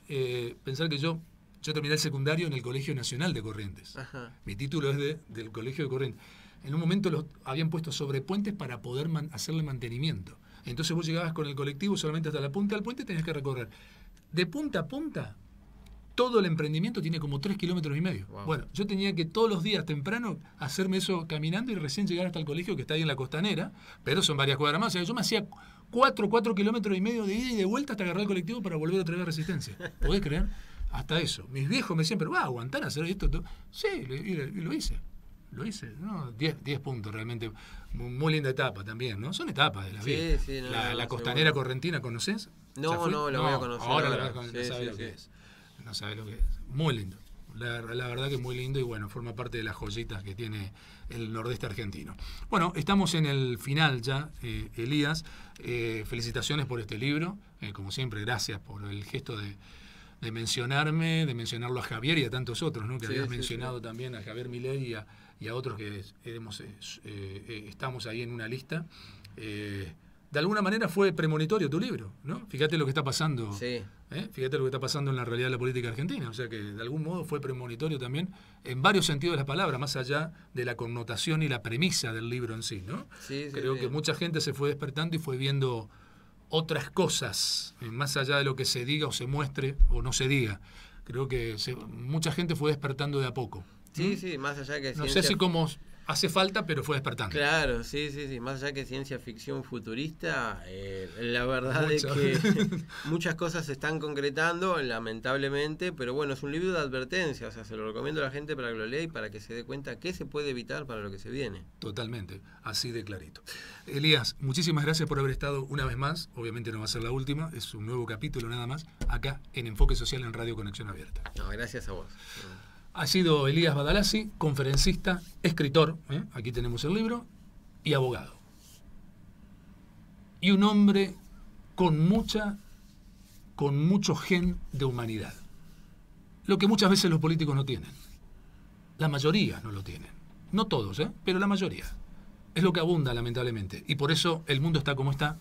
pensar que yo yo terminé el secundario en el Colegio Nacional de Corrientes. Mi título es de, del Colegio de Corrientes. En un momento los habían puesto sobre puentes para poder hacerle mantenimiento. Entonces vos llegabas con el colectivo solamente hasta la punta del puente y tenías que recorrer. De punta a punta, todo el emprendimiento tiene como tres kilómetros y medio. Bueno, yo tenía que todos los días temprano hacerme eso caminando y recién llegar hasta el colegio que está ahí en la costanera, pero son varias cuadras más. O sea, yo me hacía 4, 4 kilómetros y medio de ida y de vuelta hasta agarrar el colectivo para volver a traer a Resistencia. ¿Podés creer? hasta eso. Mis viejos me decían, pero va a aguantar hacer esto. Sí, lo hice. Lo hice, diez 10 puntos realmente. Muy, linda etapa también, ¿no? Son etapas de la vida. Sí, la, la costanera correntina, ¿conoces? No, no, la voy a conocer. Ahora, la no sabes lo que es. No sabes lo que es. Muy lindo. La, verdad que es muy lindo y bueno, forma parte de las joyitas que tiene el nordeste argentino. Bueno, estamos en el final ya, eh, Elías. Eh, felicitaciones por este libro. Eh, como siempre, gracias por el gesto de, de mencionarme, de mencionarlo a Javier y a tantos otros, ¿no? que habías mencionado también a Javier Milei y a, otros que éramos, eh, eh, eh, estamos ahí en una lista. Eh, de alguna manera fue premonitorio tu libro, ¿no? Fíjate lo que está pasando. Fíjate lo que está pasando en la realidad de la política argentina. O sea que de algún modo fue premonitorio también en varios sentidos de la palabra, más allá de la connotación y la premisa del libro en sí, ¿no? Creo que mucha gente se fue despertando y fue viendo otras cosas, eh, más allá de lo que se diga o se muestre o no se diga. Creo que mucha gente fue despertando de a poco. Sí, ¿Mm? sí, más allá que... No sé si como hace falta, pero fue despertante. Claro, sí, sí, sí. Más allá que ciencia ficción futurista, eh, la verdad es que muchas cosas se están concretando, lamentablemente, pero bueno, es un libro de advertencia, o sea, se lo recomiendo a la gente para que lo lea y para que se dé cuenta qué se puede evitar para lo que se viene. Totalmente, así de clarito. Elías, muchísimas gracias por haber estado una vez más, obviamente no va a ser la última, es un nuevo capítulo nada más, acá en Enfoque Social en Radio Conexión Abierta. gracias a vos ha sido Elías Badalassi, conferencista, escritor, ¿eh? aquí tenemos el libro, y abogado. Y un hombre con mucha, con mucho gen de humanidad. Lo que muchas veces los políticos no tienen. La mayoría no lo tienen. No todos, ¿eh? pero la mayoría. Es lo que abunda, lamentablemente. Y por eso el mundo está como está.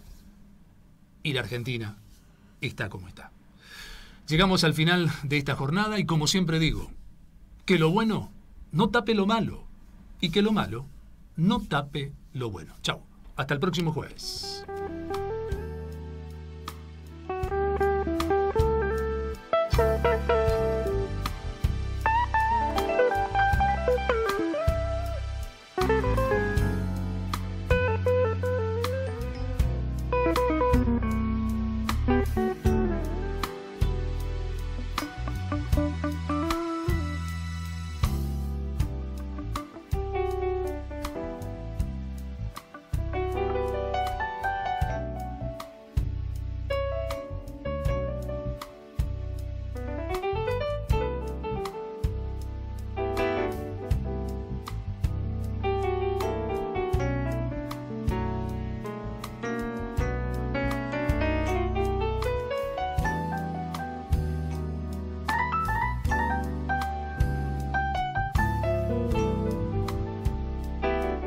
Y la Argentina está como está. Llegamos al final de esta jornada y como siempre digo, que lo bueno no tape lo malo y que lo malo no tape lo bueno. Chao. Hasta el próximo jueves.